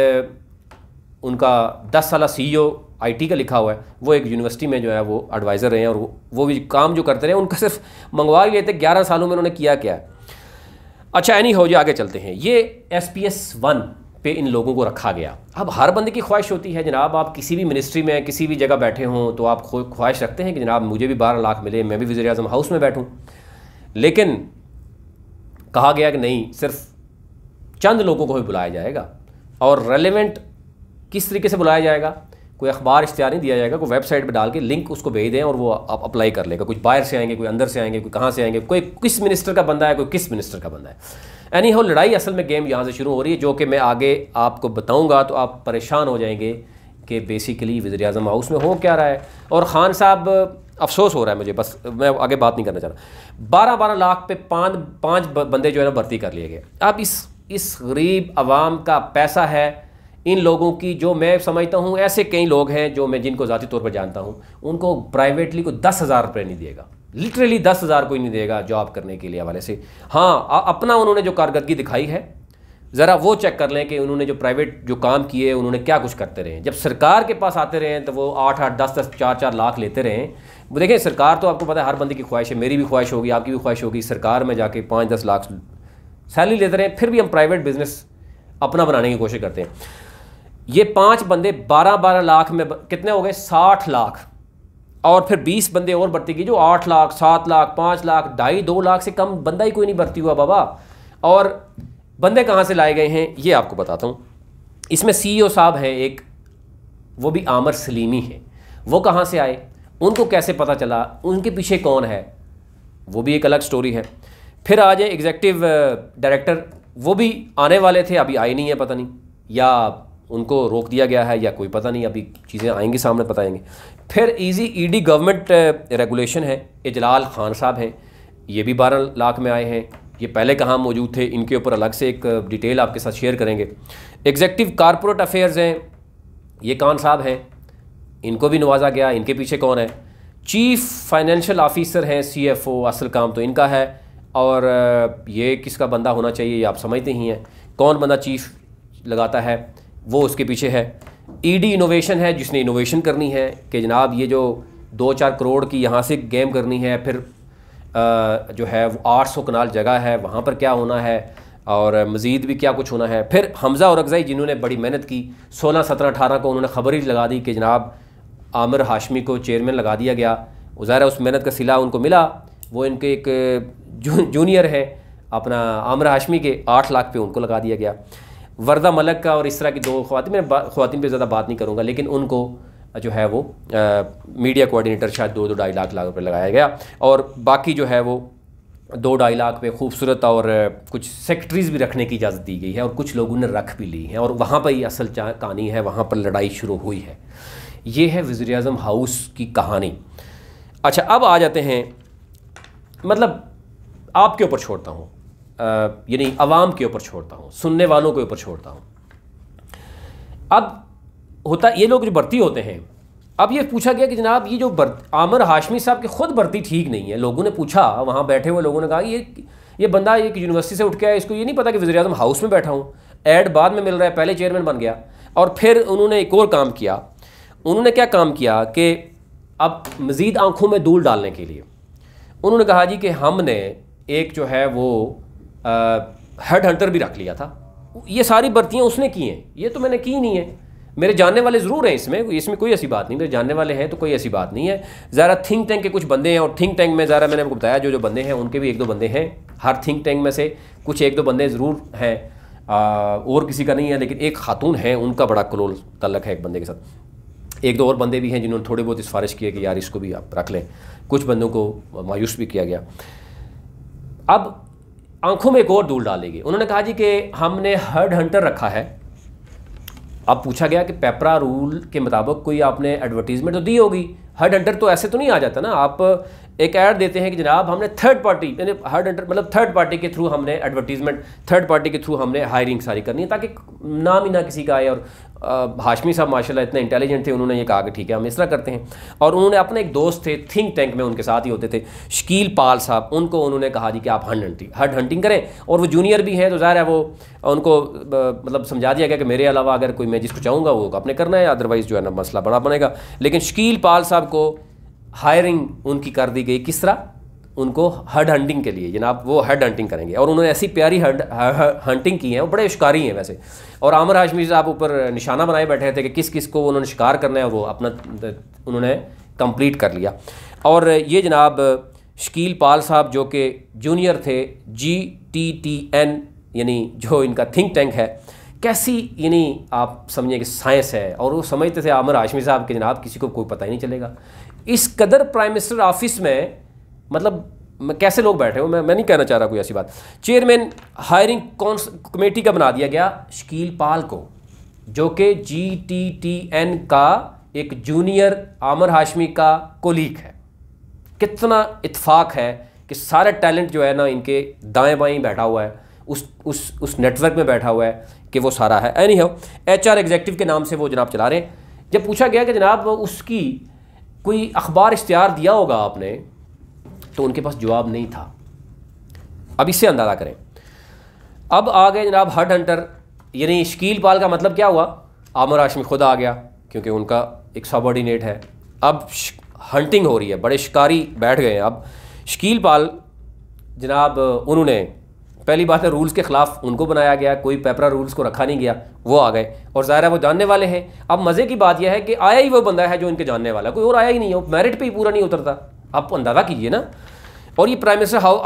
S1: उनका दस साल सी ई आईटी का लिखा हुआ है वो एक यूनिवर्सिटी में जो है वो एडवाइज़र रहे हैं और वो, भी काम जो करते रहे उनका सिर्फ मंगवा थे ग्यारह सालों में उन्होंने किया क्या है अच्छा एनी हो जी आगे चलते हैं ये एस पी एस वन पे इन लोगों को रखा गया अब हर बंदे की ख्वाहिश होती है जनाब आप किसी भी मिनिस्ट्री में किसी भी जगह बैठे हों तो आप ख्वाहिश रखते हैं कि जनाब मुझे भी बारह लाख मिले मैं भी वज़ी अजम हाउस में बैठूँ लेकिन कहा गया कि नहीं सिर्फ चंद लोगों को ही बुलाया जाएगा और रेलिवेंट किस तरीके से बुलाया जाएगा कोई अखबार इश्तेहार नहीं दिया जाएगा कोई वेबसाइट पर डाल के लिंक उसको भेज दें और वो आप अप्लाई कर लेगा कुछ बाहर से आएंगे कोई अंदर से आएंगे कोई कहाँ से आएंगे कोई किस मिनिस्टर का बंदा है कोई किस मिनिस्टर का बंदा है एनी हो लड़ाई असल में गेम यहाँ से शुरू हो रही है जो कि मैं आगे आपको बताऊँगा तो आप परेशान हो जाएंगे कि बेसिकली वज़र अजम हाउस में हो क्या रहा है और ख़ान साहब अफसोस हो रहा है मुझे बस मैं आगे बात नहीं करना चाह रहा बारह बारह लाख पे पाँच पाँच बंदे जो है ना भर्ती कर लिए गए अब इस इस गरीब आवाम का पैसा है इन लोगों की जो मैं समझता हूँ ऐसे कई लोग हैं जो मैं जिनको ज़ाती तौर पर जानता हूँ उनको प्राइवेटली को दस हज़ार रुपये नहीं देगा लिटरली दस हज़ार कोई नहीं देगा जॉब करने के लिए हवाले से हाँ अपना उन्होंने जो कारकर्दगी दिखाई है ज़रा वो चेक कर लें कि उन्होंने जो प्राइवेट जो काम किए उन्होंने क्या कुछ करते रहे जब सरकार के पास आते रहे तो वो आठ आठ दस दस चार चार लाख लेते रहे वो देखें सरकार तो आपको पता है हर बंदे की ख्वाहिश है मेरी भी ख्वाहिश होगी आपकी भी ख्वाहिश होगी सरकार में जाके पाँच दस लाख सैलरी लेते रहे फिर भी हम प्राइवेट बिजनेस अपना बनाने की कोशिश करते हैं ये पाँच बंदे बारह बारह लाख में कितने हो गए साठ लाख और फिर बीस बंदे और भर्ती जो आठ लाख सात लाख पाँच लाख ढाई दो लाख से कम बंदा ही कोई नहीं भर्ती हुआ बाबा और बंदे कहाँ से लाए गए हैं ये आपको बताता हूँ इसमें सी e साहब हैं एक वो भी आमर सलीमी है वो कहाँ से आए उनको कैसे पता चला उनके पीछे कौन है वो भी एक अलग स्टोरी है फिर आ जाए एग्जेक्टिव डायरेक्टर वो भी आने वाले थे अभी आए नहीं है पता नहीं या उनको रोक दिया गया है या कोई पता नहीं अभी चीज़ें आएंगी सामने बताएंगे फिर इजी ईडी गवर्नमेंट रेगुलेशन है इजलाल खान साहब हैं ये भी बारह लाख में आए हैं ये पहले कहाँ मौजूद थे इनके ऊपर अलग से एक डिटेल आपके साथ शेयर करेंगे एग्जेक्टिव कारपोरेट अफेयर्स हैं ये खान साहब हैं इनको भी नवाजा गया इनके पीछे कौन है चीफ फाइनेंशियल ऑफिसर हैं सी एफ ओ असल काम तो इनका है और ये किसका बंदा होना चाहिए ये आप समझते ही हैं कौन बंदा चीफ लगाता है वो उसके पीछे है ईडी e इनोवेशन है जिसने इनोवेशन करनी है कि जनाब ये जो दो चार करोड़ की यहाँ से गेम करनी है फिर आ, जो है वो आठ सौ कनाल जगह है वहाँ पर क्या होना है और मज़ीद भी क्या कुछ होना है फिर हमज़ा और अगज़ाई जिन्होंने बड़ी मेहनत की सोलह सत्रह अठारह को उन्होंने खबर ही लगा दी कि जनाब आमिर हाशमी को चेयरमैन लगा दिया गया ज़ाहिर उस मेहनत का सिला उनको मिला वो इनके एक जूनियर हैं अपना आमिर हाशमी के आठ लाख पे उनको लगा दिया गया वर्दा मलक का और इस तरह की दो खुवान मैं खुवान पर ज़्यादा बात नहीं करूँगा लेकिन उनको जो है वो आ, मीडिया कोऑर्डिनेटर शायद दो दो ढाई लाख लाख रुपये लगाया गया और बाकी जो है वो दो ढाई लाख पे खूबसूरत और कुछ सेक्रेटरीज भी रखने की इजाज़त दी गई है और कुछ लोगों ने रख भी ली है और वहाँ पर ही असल कहानी है वहाँ पर लड़ाई शुरू हुई है ये है वज़ी अजम हाउस की कहानी अच्छा अब आ जाते हैं मतलब आपके ऊपर छोड़ता हूँ यानी आवाम के ऊपर छोड़ता हूँ सुनने वालों के ऊपर छोड़ता हूँ अब होता ये लोग जो भर्ती होते हैं अब ये पूछा गया कि जनाब ये जो आमर हाशमी साहब की ख़ुद भर्ती ठीक नहीं है लोगों ने पूछा वहाँ बैठे हुए लोगों ने कहा ये ये बंदा एक यूनिवर्सिटी से उठ के आया इसको ये नहीं पता कि वजी अजम हाउस में बैठा हूँ एड बाद में मिल रहा है पहले चेयरमैन बन गया और फिर उन्होंने एक और काम किया उन्होंने क्या काम किया कि अब मज़ीद आँखों में धूल डालने के लिए उन्होंने कहा जी कि हमने एक जो है वो हेड हंटर भी रख लिया था ये सारी बर्तियाँ उसने की हैं ये तो मैंने की नहीं है मेरे जानने वाले ज़रूर हैं इसमें इसमें कोई ऐसी बात नहीं मेरे जानने वाले हैं तो कोई ऐसी बात नहीं है ज़रा थिंक टैंक के कुछ बंदे हैं और थिंक टैंक में ज़रा मैंने आपको बताया जो जो बंदे हैं उनके भी एक दो बंदे हैं हर थिंक टैंक में से कुछ एक दो बंदे ज़रूर हैं और किसी का नहीं है लेकिन एक खातून है उनका बड़ा कलोल तलक है एक बंदे के साथ एक दो और बंदे भी हैं जिन्होंने थोड़े बहुत सिफारिश है कि यार इसको भी आप रख लें कुछ बंदों को मायूस भी किया गया अब आंखों में एक और धूल डालेगी उन्होंने कहा जी कि हमने हर्ड हंटर रखा है अब पूछा गया कि पेपरा रूल के मुताबिक कोई आपने एडवर्टीज़मेंट तो दी होगी हर्ड हंटर तो ऐसे तो नहीं आ जाता ना आप एक ऐड देते हैं कि जनाब हमने थर्ड पार्टी यानी हर्ड हंटर मतलब थर्ड पार्टी के थ्रू हमने एडवर्टीजमेंट थर्ड पार्टी के थ्रू हमने हायरिंग सारी करनी है ताकि नाम ही ना किसी का आए और हाशमी साहब माशाल्लाह इतने इंटेलिजेंट थे उन्होंने ये कहा कि ठीक है हम इस तरह करते हैं और उन्होंने अपने एक दोस्त थे थिंक टैंक में उनके साथ ही होते थे शकील पाल साहब उनको उन्होंने कहा जी कि आप हंड हंटिंग हर्ड हंटिंग करें और वो जूनियर भी हैं तो ज़ाहिर है वो उनको मतलब समझा दिया गया कि मेरे अलावा अगर कोई मैं जिसको चाहूँगा वो अपने करना है अदरवाइज़ जो है ना मसला बड़ा बनेगा लेकिन शकील पाल साहब साहब को हायरिंग उनकी कर दी गई किस तरह उनको हड हंटिंग के लिए जनाब वो हड हंटिंग करेंगे और उन्होंने ऐसी प्यारी हड हंटिंग की है वो बड़े शिकारी हैं वैसे और आमर हाशमी साहब ऊपर निशाना बनाए बैठे थे कि किस किस को उन्होंने शिकार करना है वो अपना उन्होंने कंप्लीट कर लिया और ये जनाब शकील पाल साहब जो कि जूनियर थे जी टी टी एन यानी जो इनका थिंक टैंक है कैसी यानी आप समझिए कि साइंस है और वो समझते थे आमर हाशमी साहब के जनाब किसी को कोई पता ही नहीं चलेगा इस कदर प्राइम मिनिस्टर ऑफिस में मतलब मैं कैसे लोग बैठे हो मैं मैं नहीं कहना चाह रहा कोई ऐसी बात चेयरमैन हायरिंग कौन कमेटी का बना दिया गया शकील पाल को जो कि जी टी टी एन का एक जूनियर आमर हाशमी का कोलीग है कितना इतफाक है कि सारा टैलेंट जो है ना इनके दाएं बाएं बैठा हुआ है उस उस उस नेटवर्क में बैठा हुआ है कि वो सारा है एनी हो एच आर एग्जेक्टिव के नाम से वो जनाब चला रहे हैं जब पूछा गया कि जनाब उसकी कोई अखबार इश्तहार दिया होगा आपने तो उनके पास जवाब नहीं था अब इससे अंदाज़ा करें अब आ गए जनाब हड हंटर यानी शकील पाल का मतलब क्या हुआ आमर आशमी खुद आ गया क्योंकि उनका एक सबॉर्डिनेट है अब हंटिंग हो रही है बड़े शिकारी बैठ गए हैं अब शकील पाल जनाब उन्होंने पहली बात है रूल्स के खिलाफ उनको बनाया गया कोई पेपरा रूल्स को रखा नहीं गया वो आ गए और ज़ाहिर है वो जानने वाले हैं अब मज़े की बात यह है कि आया ही वो बंदा है जो इनके जानने वाला कोई और आया ही नहीं है मेरिट पर ही पूरा नहीं उतरता आप अंदाज़ा कीजिए ना और ये prime minister house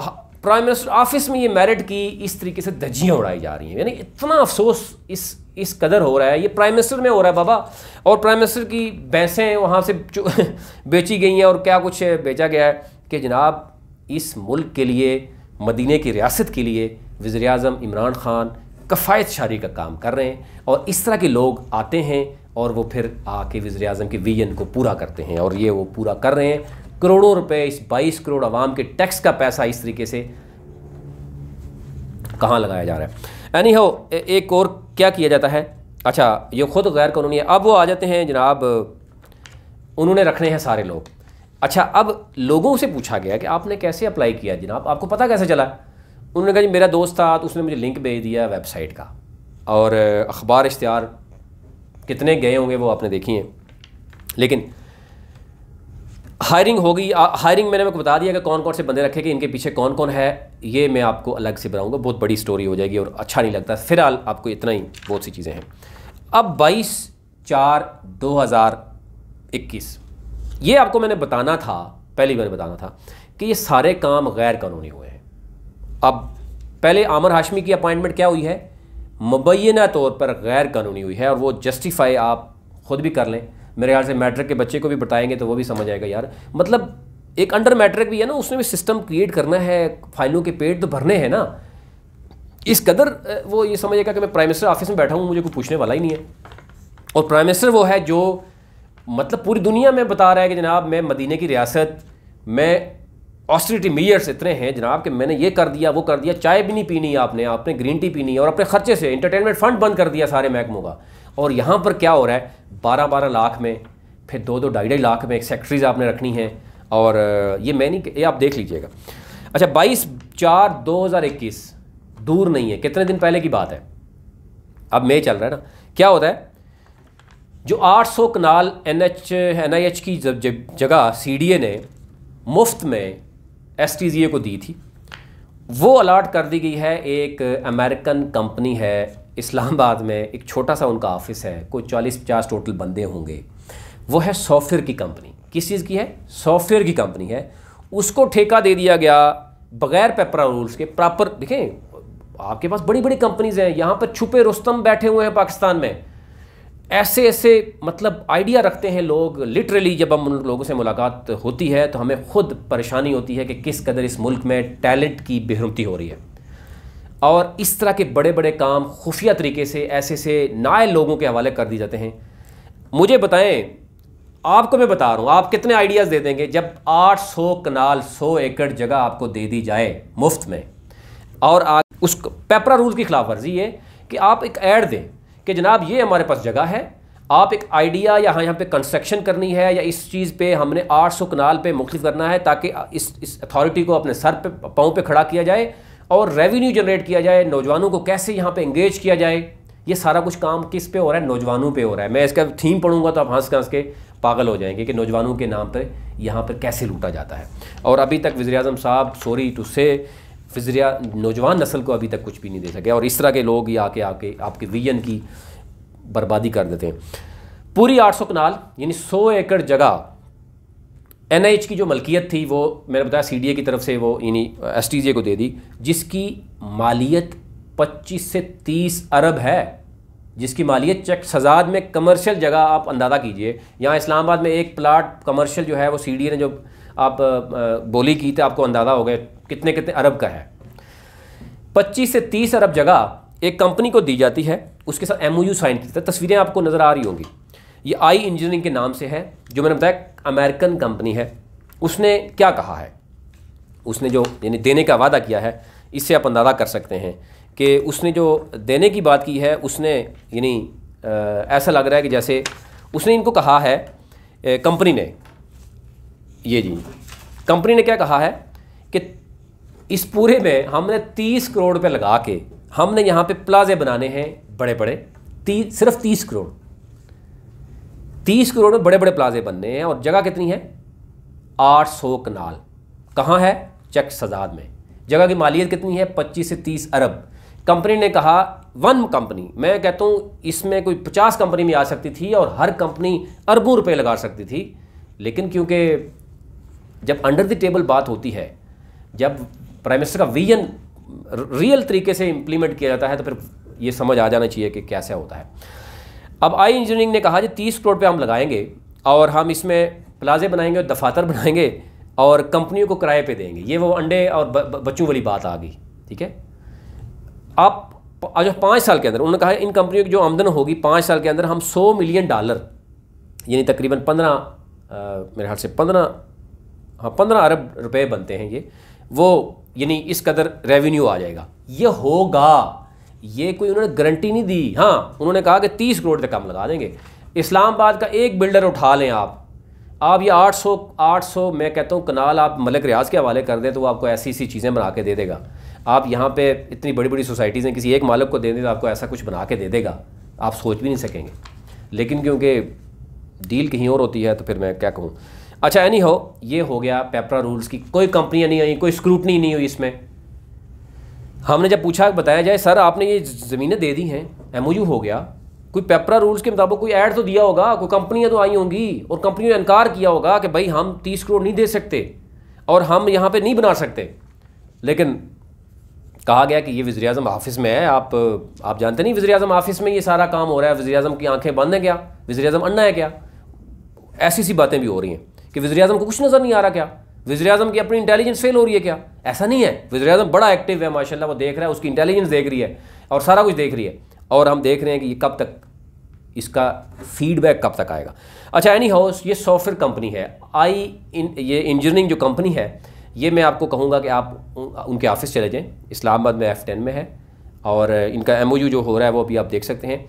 S1: prime minister office में ये मेरिट की इस तरीके से धज्जियाँ उड़ाई जा रही हैं यानी इतना अफसोस इस इस कदर हो रहा है ये प्राइम मिनिस्टर में हो रहा है बाबा और प्राइम मिनिस्टर की भैंसें वहाँ से बेची गई हैं और क्या कुछ बेचा गया है कि जनाब इस मुल्क के लिए मदीने की रियासत के लिए वज़र अजम इमरान ख़ान कफ़ायत शारी का काम कर रहे हैं और इस तरह के लोग आते हैं और वो फिर आके वज़र अजम के विजन को पूरा करते हैं और ये वो पूरा कर रहे हैं करोड़ों रुपए इस बाईस करोड़ आवाम के टैक्स का पैसा इस तरीके से कहाँ लगाया जा रहा है एनी हो एक और क्या किया जाता है अच्छा ये ख़ुद गैर कानूनी है अब वो आ जाते हैं जनाब उन्होंने रखने हैं सारे लोग अच्छा अब लोगों से पूछा गया कि आपने कैसे अप्लाई किया जनाब आपको पता कैसे चला उन्होंने कहा जी मेरा दोस्त था तो उसने मुझे लिंक भेज दिया वेबसाइट का और अखबार इश्तहार कितने गए होंगे वो आपने देखी हैं लेकिन हायरिंग होगी हायरिंग मैंने आपको बता दिया कि कौन कौन से बंदे रखे कि इनके पीछे कौन कौन है ये मैं आपको अलग से बनाऊंगा बहुत बड़ी स्टोरी हो जाएगी और अच्छा नहीं लगता फिलहाल आपको इतना ही बहुत सी चीज़ें हैं अब बाईस चार दो हज़ार इक्कीस ये आपको मैंने बताना था पहले मैंने बताना था कि ये सारे काम गैर कानूनी हुए हैं अब पहले आमर हाशमी की अपॉइंटमेंट क्या हुई है मुबैना तौर पर गैर कानूनी हुई है और वो जस्टिफाई आप खुद भी कर लें मेरे ख्याल से मैट्रिक के बच्चे को भी बताएंगे तो वो भी समझ आएगा यार मतलब एक अंडर मैट्रिक भी है ना उसमें भी सिस्टम क्रिएट करना है फाइलों के पेट तो भरने हैं ना इस कदर वो ये समझेगा कि मैं प्राइम मिनिस्टर ऑफिस में बैठा हूँ मुझे कोई पूछने वाला ही नहीं है और प्राइम मिनिस्टर वो है जो मतलब पूरी दुनिया में बता रहा है कि जनाब मैं मदीने की रियासत मैं ऑस्ट्रिटी मीयर्स इतने हैं जनाब कि मैंने ये कर दिया वो कर दिया चाय भी नहीं पीनी आपने आपने ग्रीन टी पीनी और अपने खर्चे से इंटरटेनमेंट फंड बंद कर दिया सारे महकमों का और यहाँ पर क्या हो रहा है बारह बारह लाख में फिर दो दो ढाई ढाई लाख में सेक्ट्रीज आपने रखनी है और ये मैं नहीं ये आप देख लीजिएगा अच्छा बाईस चार दो हज़ार इक्कीस दूर नहीं है कितने दिन पहले की बात है अब मे चल रहा है ना क्या होता है जो 800 कनाल N H N I H की जब जगह सी डी ए ने मुफ्त में एस टी जी ए को दी थी वो अलाट कर दी गई है एक अमेरिकन कंपनी है इस्लामाबाद में एक छोटा सा उनका ऑफिस है कोई चालीस पचास टोटल बंदे होंगे वो है सॉफ्टवेयर की कंपनी किस चीज़ की है सॉफ्टवेयर की कंपनी है उसको ठेका दे दिया गया बगैर पेपर रूल्स के प्रॉपर देखें आपके पास बड़ी बड़ी कंपनीज हैं यहाँ पर छुपे रुस्तम बैठे हुए हैं पाकिस्तान में ऐसे ऐसे मतलब आइडिया रखते हैं लोग लिटरली जब हम उन लोगों से मुलाकात होती है तो हमें खुद परेशानी होती है कि किस कदर इस मुल्क में टैलेंट की बेहरमती हो रही है और इस तरह के बड़े बड़े काम खुफिया तरीके से ऐसे से नाए लोगों के हवाले कर दिए जाते हैं मुझे बताएं आपको मैं बता रहा हूँ आप कितने आइडियाज़ दे देंगे जब 800 कनाल सौ एकड़ जगह आपको दे दी जाए मुफ्त में और आ, उस पेपरा रूल की खिलाफ वर्जी है कि आप एक ऐड दें कि जनाब ये हमारे पास जगह है आप एक आइडिया या हाँ, यहाँ पे कंस्ट्रक्शन करनी है या इस चीज़ पे हमने 800 कनाल पर मुख्तफ करना है ताकि इस इस अथॉरिटी को अपने सर पे पाँव पे खड़ा किया जाए और रेवेन्यू जनरेट किया जाए नौजवानों को कैसे यहाँ पे इंगेज किया जाए ये सारा कुछ काम किस पे हो रहा है नौजवानों पे हो रहा है मैं इसका थीम पढ़ूंगा तो आप हंस हंस के पागल हो जाएंगे कि नौजवानों के नाम पर यहाँ पर कैसे लूटा जाता है और अभी तक वजी साहब सॉरी टू से फिजरिया नौजवान नस्ल को अभी तक कुछ भी नहीं दे सके और इस तरह के लोग ही आके आके आपके विजन की बर्बादी कर देते हैं पूरी 800 कनाल यानी 100 एकड़ जगह एन की जो मलकियत थी वो मैंने बताया सी की तरफ से वो यानी एस को दे दी जिसकी मालियत 25 से 30 अरब है जिसकी मालियत चेक सजाद में कमर्शियल जगह आप अंदाज़ा कीजिए यहाँ इस्लामाबाद में एक प्लाट कमर्शियल जो है वो सी ने जो आप बोली की तो आपको अंदाज़ा हो गया कितने कितने अरब का है 25 से 30 अरब जगह एक कंपनी को दी जाती है उसके साथ एम साइन की तस्वीरें आपको नज़र आ रही होंगी ये आई इंजीनियरिंग के नाम से है जो मैंने बताया अमेरिकन कंपनी है उसने क्या कहा है उसने जो यानी देने का वादा किया है इससे आप अंदाज़ा कर सकते हैं कि उसने जो देने की बात की है उसने यानी ऐसा लग रहा है कि जैसे उसने इनको कहा है कंपनी ने ये जी कंपनी ने क्या कहा है कि इस पूरे में हमने तीस करोड़ रुपये लगा के हमने यहाँ पे प्लाजे बनाने हैं बड़े बड़े ती, सिर्फ तीस करोड़ तीस करोड़ में बड़े बड़े प्लाजे बनने हैं और जगह कितनी है आठ सौ कनाल कहाँ है चक सजाद में जगह की मालियत कितनी है पच्चीस से तीस अरब कंपनी ने कहा वन कंपनी मैं कहता हूँ इसमें कोई पचास कंपनी भी आ सकती थी और हर कंपनी अरबों रुपए लगा सकती थी लेकिन क्योंकि जब अंडर द टेबल बात होती है जब प्राइम मिनिस्टर का विजन रियल तरीके से इम्प्लीमेंट किया जाता है तो फिर ये समझ आ जाना चाहिए कि कैसे होता है अब आई इंजीनियरिंग ने कहा जी तीस करोड़ पे हम लगाएंगे और हम इसमें प्लाजे बनाएंगे और दफातर बनाएंगे और कंपनियों को किराए पे देंगे ये वो अंडे और बच्चों वाली बात आ गई ठीक है आप आज पाँच साल के अंदर उन्होंने कहा इन कंपनियों की जो आमदन होगी पाँच साल के अंदर हम सौ मिलियन डॉलर यानी तकरीबन पंद्रह मेरे ख्याल से पंद्रह हाँ पंद्रह अरब रुपए बनते हैं ये वो यानी इस कदर रेवेन्यू आ जाएगा ये होगा ये कोई उन्होंने गारंटी नहीं दी हाँ उन्होंने कहा कि तीस करोड़ तक कम लगा देंगे इस्लामाबाद का एक बिल्डर उठा लें आप आप ये 800 800 मैं कहता हूँ कनाल आप मलिक रियाज के हवाले कर दें तो आपको ऐसी ऐसी चीज़ें बना के दे देगा आप यहाँ पे इतनी बड़ी बड़ी सोसाइटीज़ हैं किसी एक मालिक को दे दें तो आपको ऐसा कुछ बना के दे देगा आप सोच भी नहीं सकेंगे लेकिन क्योंकि डील कहीं और होती है तो फिर मैं क्या कहूँ अच्छा एनी हो ये हो गया पेपरा रूल्स की कोई कंपनियाँ नहीं आई कोई स्क्रूटनी नहीं हुई इसमें हमने जब पूछा बताया जाए सर आपने ये ज़मीनें दे दी हैं एम हो गया कोई पेपरा रूल्स के मुताबिक कोई ऐड तो दिया होगा कोई कंपनियां तो आई होंगी और कंपनियों ने इनकार किया होगा कि भाई हम तीस करोड़ नहीं दे सकते और हम यहाँ पर नहीं बना सकते लेकिन कहा गया कि ये वज़ी अजम ऑफिस में है आप आप जानते नहीं वज़ी अजम ऑफिस में ये सारा काम हो रहा है वज़ी अजम की आंखें बंद हैं क्या वज़ी अजम अन्ना है क्या ऐसी सी बातें भी हो रही हैं कि वजी अजम को कुछ नज़र नहीं आ रहा क्या वजी अजम की अपनी इंटेलिजेंस फेल हो रही है क्या ऐसा नहीं है वजी अजम बड़ा एक्टिव है माशाला वो देख रहा है उसकी इंटेलिजेंस देख रही है और सारा कुछ देख रही है और हम देख रहे हैं कि ये कब तक इसका फीडबैक कब तक आएगा अच्छा एनी हाउस ये सॉफ्टवेयर कंपनी है आई इन ये इंजीनियरिंग जो कंपनी है ये मैं आपको कहूँगा कि आप उनके ऑफिस चले जाएँ इस्लामाबाद में एफ़ टेन में है और इनका एम जो हो रहा है वो अभी आप देख सकते हैं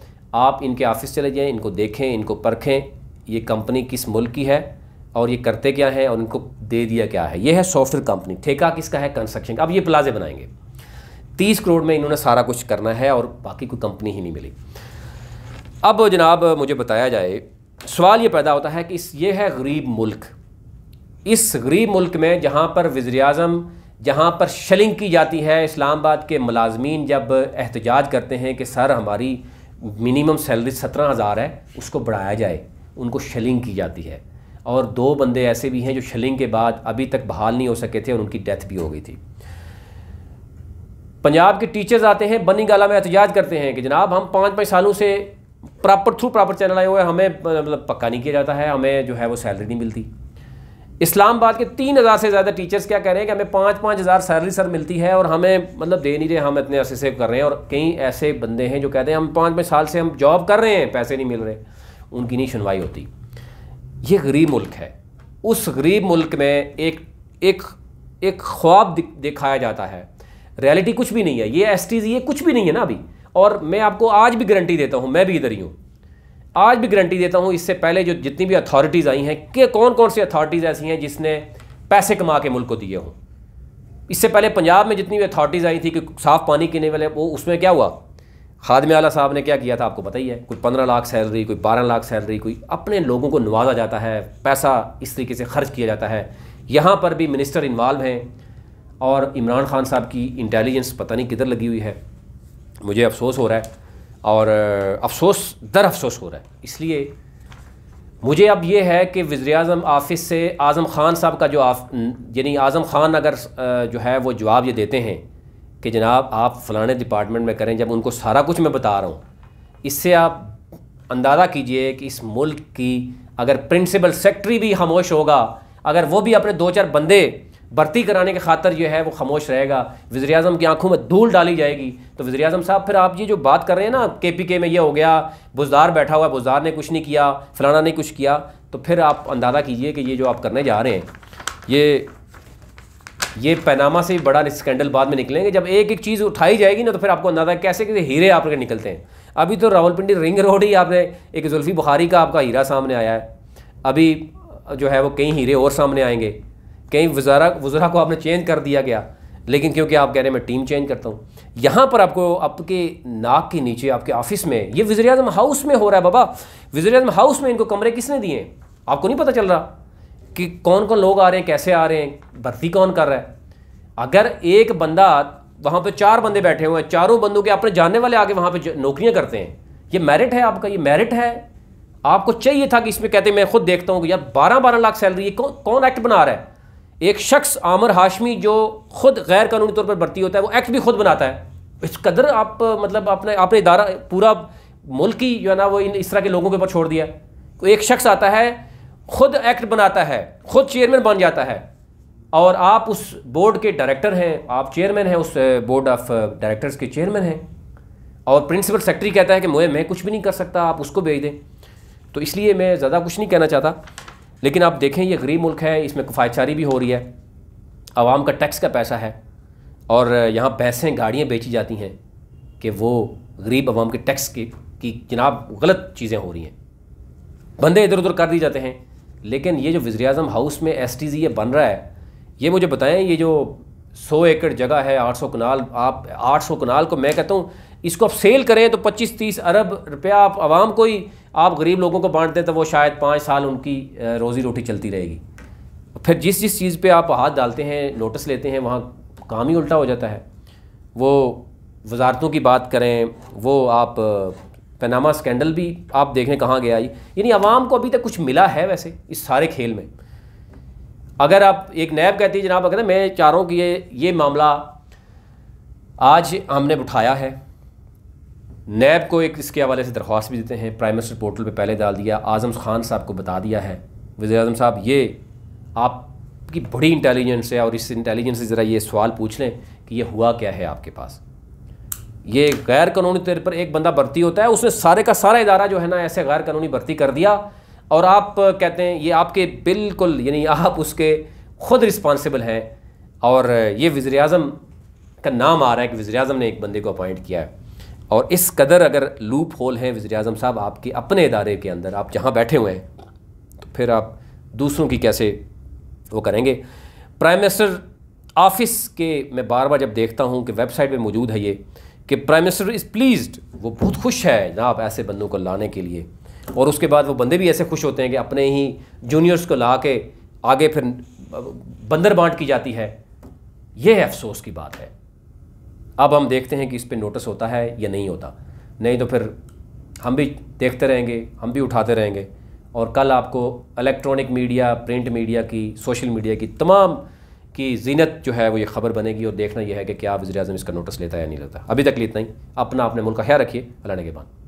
S1: आप इनके ऑफिस चले जाएँ इनको देखें इनको परखें ये कंपनी किस मुल्क की है और ये करते क्या हैं और इनको दे दिया क्या है ये है सॉफ्टवेयर कंपनी ठेका किसका है कंस्ट्रक्शन का अब ये प्लाजे बनाएंगे तीस करोड़ में इन्होंने सारा कुछ करना है और बाकी कोई कंपनी ही नहीं मिली अब जनाब मुझे बताया जाए सवाल ये पैदा होता है कि ये है गरीब मुल्क इस गरीब मुल्क में जहाँ पर वज़र अजम जहाँ पर शलिंग की जाती है इस्लामाबाद के मलाजमीन जब एहतजाज करते हैं कि सर हमारी मिनिमम सैलरी सत्रह हज़ार है उसको बढ़ाया जाए उनको शलिंग की जाती है और दो बंदे ऐसे भी हैं जो शलिंग के बाद अभी तक बहाल नहीं हो सके थे और उनकी डेथ भी हो गई थी पंजाब के टीचर्स आते हैं बनी गाला में एहतजाज करते हैं कि जनाब हम पाँच पाँच सालों से प्रॉपर थ्रू प्रॉपर चैनल आए हुए हमें मतलब पक्का नहीं किया जाता है हमें जो है वो सैलरी नहीं मिलती इस्लामाबाद के तीन हज़ार से ज़्यादा टीचर्स क्या कह रहे हैं कि हमें पाँच पाँच हज़ार सैलरी सर मिलती है और हमें मतलब दे नहीं रहे हम इतने अरसे से कर रहे हैं और कई ऐसे बंदे हैं जो कहते हैं हम पाँच पाँच साल से हम जॉब कर रहे हैं पैसे नहीं मिल रहे उनकी नहीं सुनवाई होती ये गरीब मुल्क है उस गरीब मुल्क में एक एक एक ख्वाब दिखाया जाता है रियलिटी कुछ भी नहीं है ये एस ये कुछ भी नहीं है ना अभी और मैं आपको आज भी गारंटी देता हूँ मैं भी इधर ही हूँ आज भी गारंटी देता हूँ इससे पहले जो जितनी भी अथॉरिटीज़ आई हैं कि कौन कौन सी अथॉरिटीज़ ऐसी हैं जिसने पैसे कमा के मुल्क को दिए हों इससे पहले पंजाब में जितनी भी अथॉरिटीज़ आई थी कि साफ़ पानी पीने वाले वो उसमें क्या हुआ खादम आला साहब ने क्या किया था आपको पता ही है कोई पंद्रह लाख सैलरी कोई बारह लाख सैलरी कोई अपने लोगों को नवाजा जाता है पैसा इस तरीके से खर्च किया जाता है यहाँ पर भी मिनिस्टर इन्वाल्व हैं और इमरान खान साहब की इंटेलिजेंस पता नहीं किधर लगी हुई है मुझे अफसोस हो रहा है और अफसोस दर अफसोस हो रहा है इसलिए मुझे अब ये है कि वज़ी अजम आफिस से आज़म ख़ान साहब का जो यानी आज़म ख़ान अगर जो है वो जवाब ये देते हैं कि जनाब आप फलाने डिपार्टमेंट में करें जब उनको सारा कुछ मैं बता रहा हूँ इससे आप अंदाज़ा कीजिए कि इस मुल्क की अगर प्रिंसिपल सेक्रेटरी भी खामोश होगा अगर वो भी अपने दो चार बंदे भर्ती कराने के खातर जो है वो खामोश रहेगा वज़ी अजम की आंखों में धूल डाली जाएगी तो वज़ी अजम साहब फिर आप ये जो बात कर रहे हैं ना के पी के में ये हो गया बुजदार बैठा हुआ बुजदार ने कुछ नहीं किया फलाना ने कुछ किया तो फिर आप अंदाज़ा कीजिए कि ये जो आप करने जा रहे हैं ये ये पैनामा से भी बड़ा स्कैंडल बाद में निकलेंगे जब एक एक चीज़ उठाई जाएगी ना तो फिर आपको अंदाजा कैसे कैसे हीरे आपके निकलते हैं अभी तो रावलपिंडी रिंग रोड ही आपने एक जुल्फ़ी बुखारी का आपका हीरा सामने आया है अभी जो है वो कई हीरे और सामने आएंगे कई वजारा वजरा को आपने चेंज कर दिया गया लेकिन क्योंकि आप कह रहे हैं मैं टीम चेंज करता हूँ यहाँ पर आपको आपके नाक के नीचे आपके ऑफिस में ये वजी हाउस में हो रहा है बाबा वजी हाउस में इनको कमरे किसने दिए आपको नहीं पता चल रहा कि कौन कौन लोग आ रहे हैं कैसे आ रहे हैं भर्ती कौन कर रहा है अगर एक बंदा वहाँ पे चार बंदे बैठे हुए हैं चारों बंदों के अपने जानने वाले आगे वहाँ पे नौकरियाँ करते हैं ये मेरिट है आपका ये मेरिट है आपको चाहिए था कि इसमें कहते मैं खुद देखता हूँ यार बारह बारह लाख सैलरी ये कौन कौन एक्ट बना रहा है एक शख्स आमर हाशमी जो खुद गैर कानूनी तौर पर भर्ती होता है वो एक्ट भी खुद बनाता है इस कदर आप मतलब आपने आपने इदारा पूरा मुल्क ही जो है ना वो इन इस तरह के लोगों के ऊपर छोड़ दिया एक शख्स आता है खुद एक्ट बनाता है खुद चेयरमैन बन जाता है और आप उस बोर्ड के डायरेक्टर हैं आप चेयरमैन हैं उस बोर्ड ऑफ डायरेक्टर्स के चेयरमैन हैं और प्रिंसिपल सेक्रेटरी कहता है कि मुझे मैं कुछ भी नहीं कर सकता आप उसको भेज दें तो इसलिए मैं ज़्यादा कुछ नहीं कहना चाहता लेकिन आप देखें ये गरीब मुल्क है इसमें किफ़ायतचारी भी हो रही है आवाम का टैक्स का पैसा है और यहाँ पैसे गाड़ियाँ बेची जाती हैं कि वो गरीब आवाम के टैक्स की जनाब गलत चीज़ें हो रही हैं बंदे इधर उधर कर दिए जाते हैं लेकिन ये जो वज़ी अजम हाउस में एस ये बन रहा है ये मुझे बताएं ये जो सौ एकड़ जगह है आठ सौ कनाल आप आठ सौ कनाल को मैं कहता हूँ इसको आप सेल करें तो पच्चीस तीस अरब रुपया आप आवाम को ही आप गरीब लोगों को बांट दें तो वो शायद पाँच साल उनकी रोज़ी रोटी चलती रहेगी फिर जिस जिस चीज़ पे आप हाथ डालते हैं नोटिस लेते हैं वहाँ काम ही उल्टा हो जाता है वो वजारतों की बात करें वो आप पनामा स्कैंडल भी आप देखें कहाँ गया आई यानी आवाम को अभी तक कुछ मिला है वैसे इस सारे खेल में अगर आप एक नैब कहती है जनाब अगर मैं चाह रहा हूँ कि ये ये मामला आज हमने उठाया है नैब को एक इसके हवाले से दरख्वास्त भी देते हैं प्राइम मिनिस्टर पोर्टल पे पहले डाल दिया आज़म खान साहब को बता दिया है वजी अजम साहब ये आपकी बड़ी इंटेलिजेंस है और इस इंटेलिजेंस से ज़रा ये सवाल पूछ लें कि ये हुआ क्या है आपके पास ये गैर कानूनी तौर पर एक बंदा भर्ती होता है उसने सारे का सारा इदारा जो है ना ऐसे गैर कानूनी भर्ती कर दिया और आप कहते हैं ये आपके बिल्कुल यानी आप उसके खुद रिस्पॉन्सिबल हैं और ये वज़ी अजम का नाम आ रहा है कि वज़ी अजम ने एक बंदे को अपॉइंट किया है और इस कदर अगर लूप होल हैं वज़ी अजम साहब आपके अपने इदारे के अंदर आप जहाँ बैठे हुए हैं तो फिर आप दूसरों की कैसे वो करेंगे प्राइम मिनिस्टर ऑफिस के मैं बार बार जब देखता हूँ कि वेबसाइट पर मौजूद है ये कि प्राइम मिनिस्टर इज़ प्लीज्ड वो बहुत खुश है जनाब ऐसे बंदों को लाने के लिए और उसके बाद वो बंदे भी ऐसे खुश होते हैं कि अपने ही जूनियर्स को ला के आगे फिर बंदर बांट की जाती है ये है अफसोस की बात है अब हम देखते हैं कि इस पर नोटिस होता है या नहीं होता नहीं तो फिर हम भी देखते रहेंगे हम भी उठाते रहेंगे और कल आपको इलेक्ट्रॉनिक मीडिया प्रिंट मीडिया की सोशल मीडिया की तमाम की जीनत जो है वो ये खबर बनेगी और देखना यह है कि क्या वजी अजम इसका नोटिस लेता है या नहीं लेता अभी तक लेता ही अपना अपने मुल्क का ख्याल रखिए अल्लाह के बाद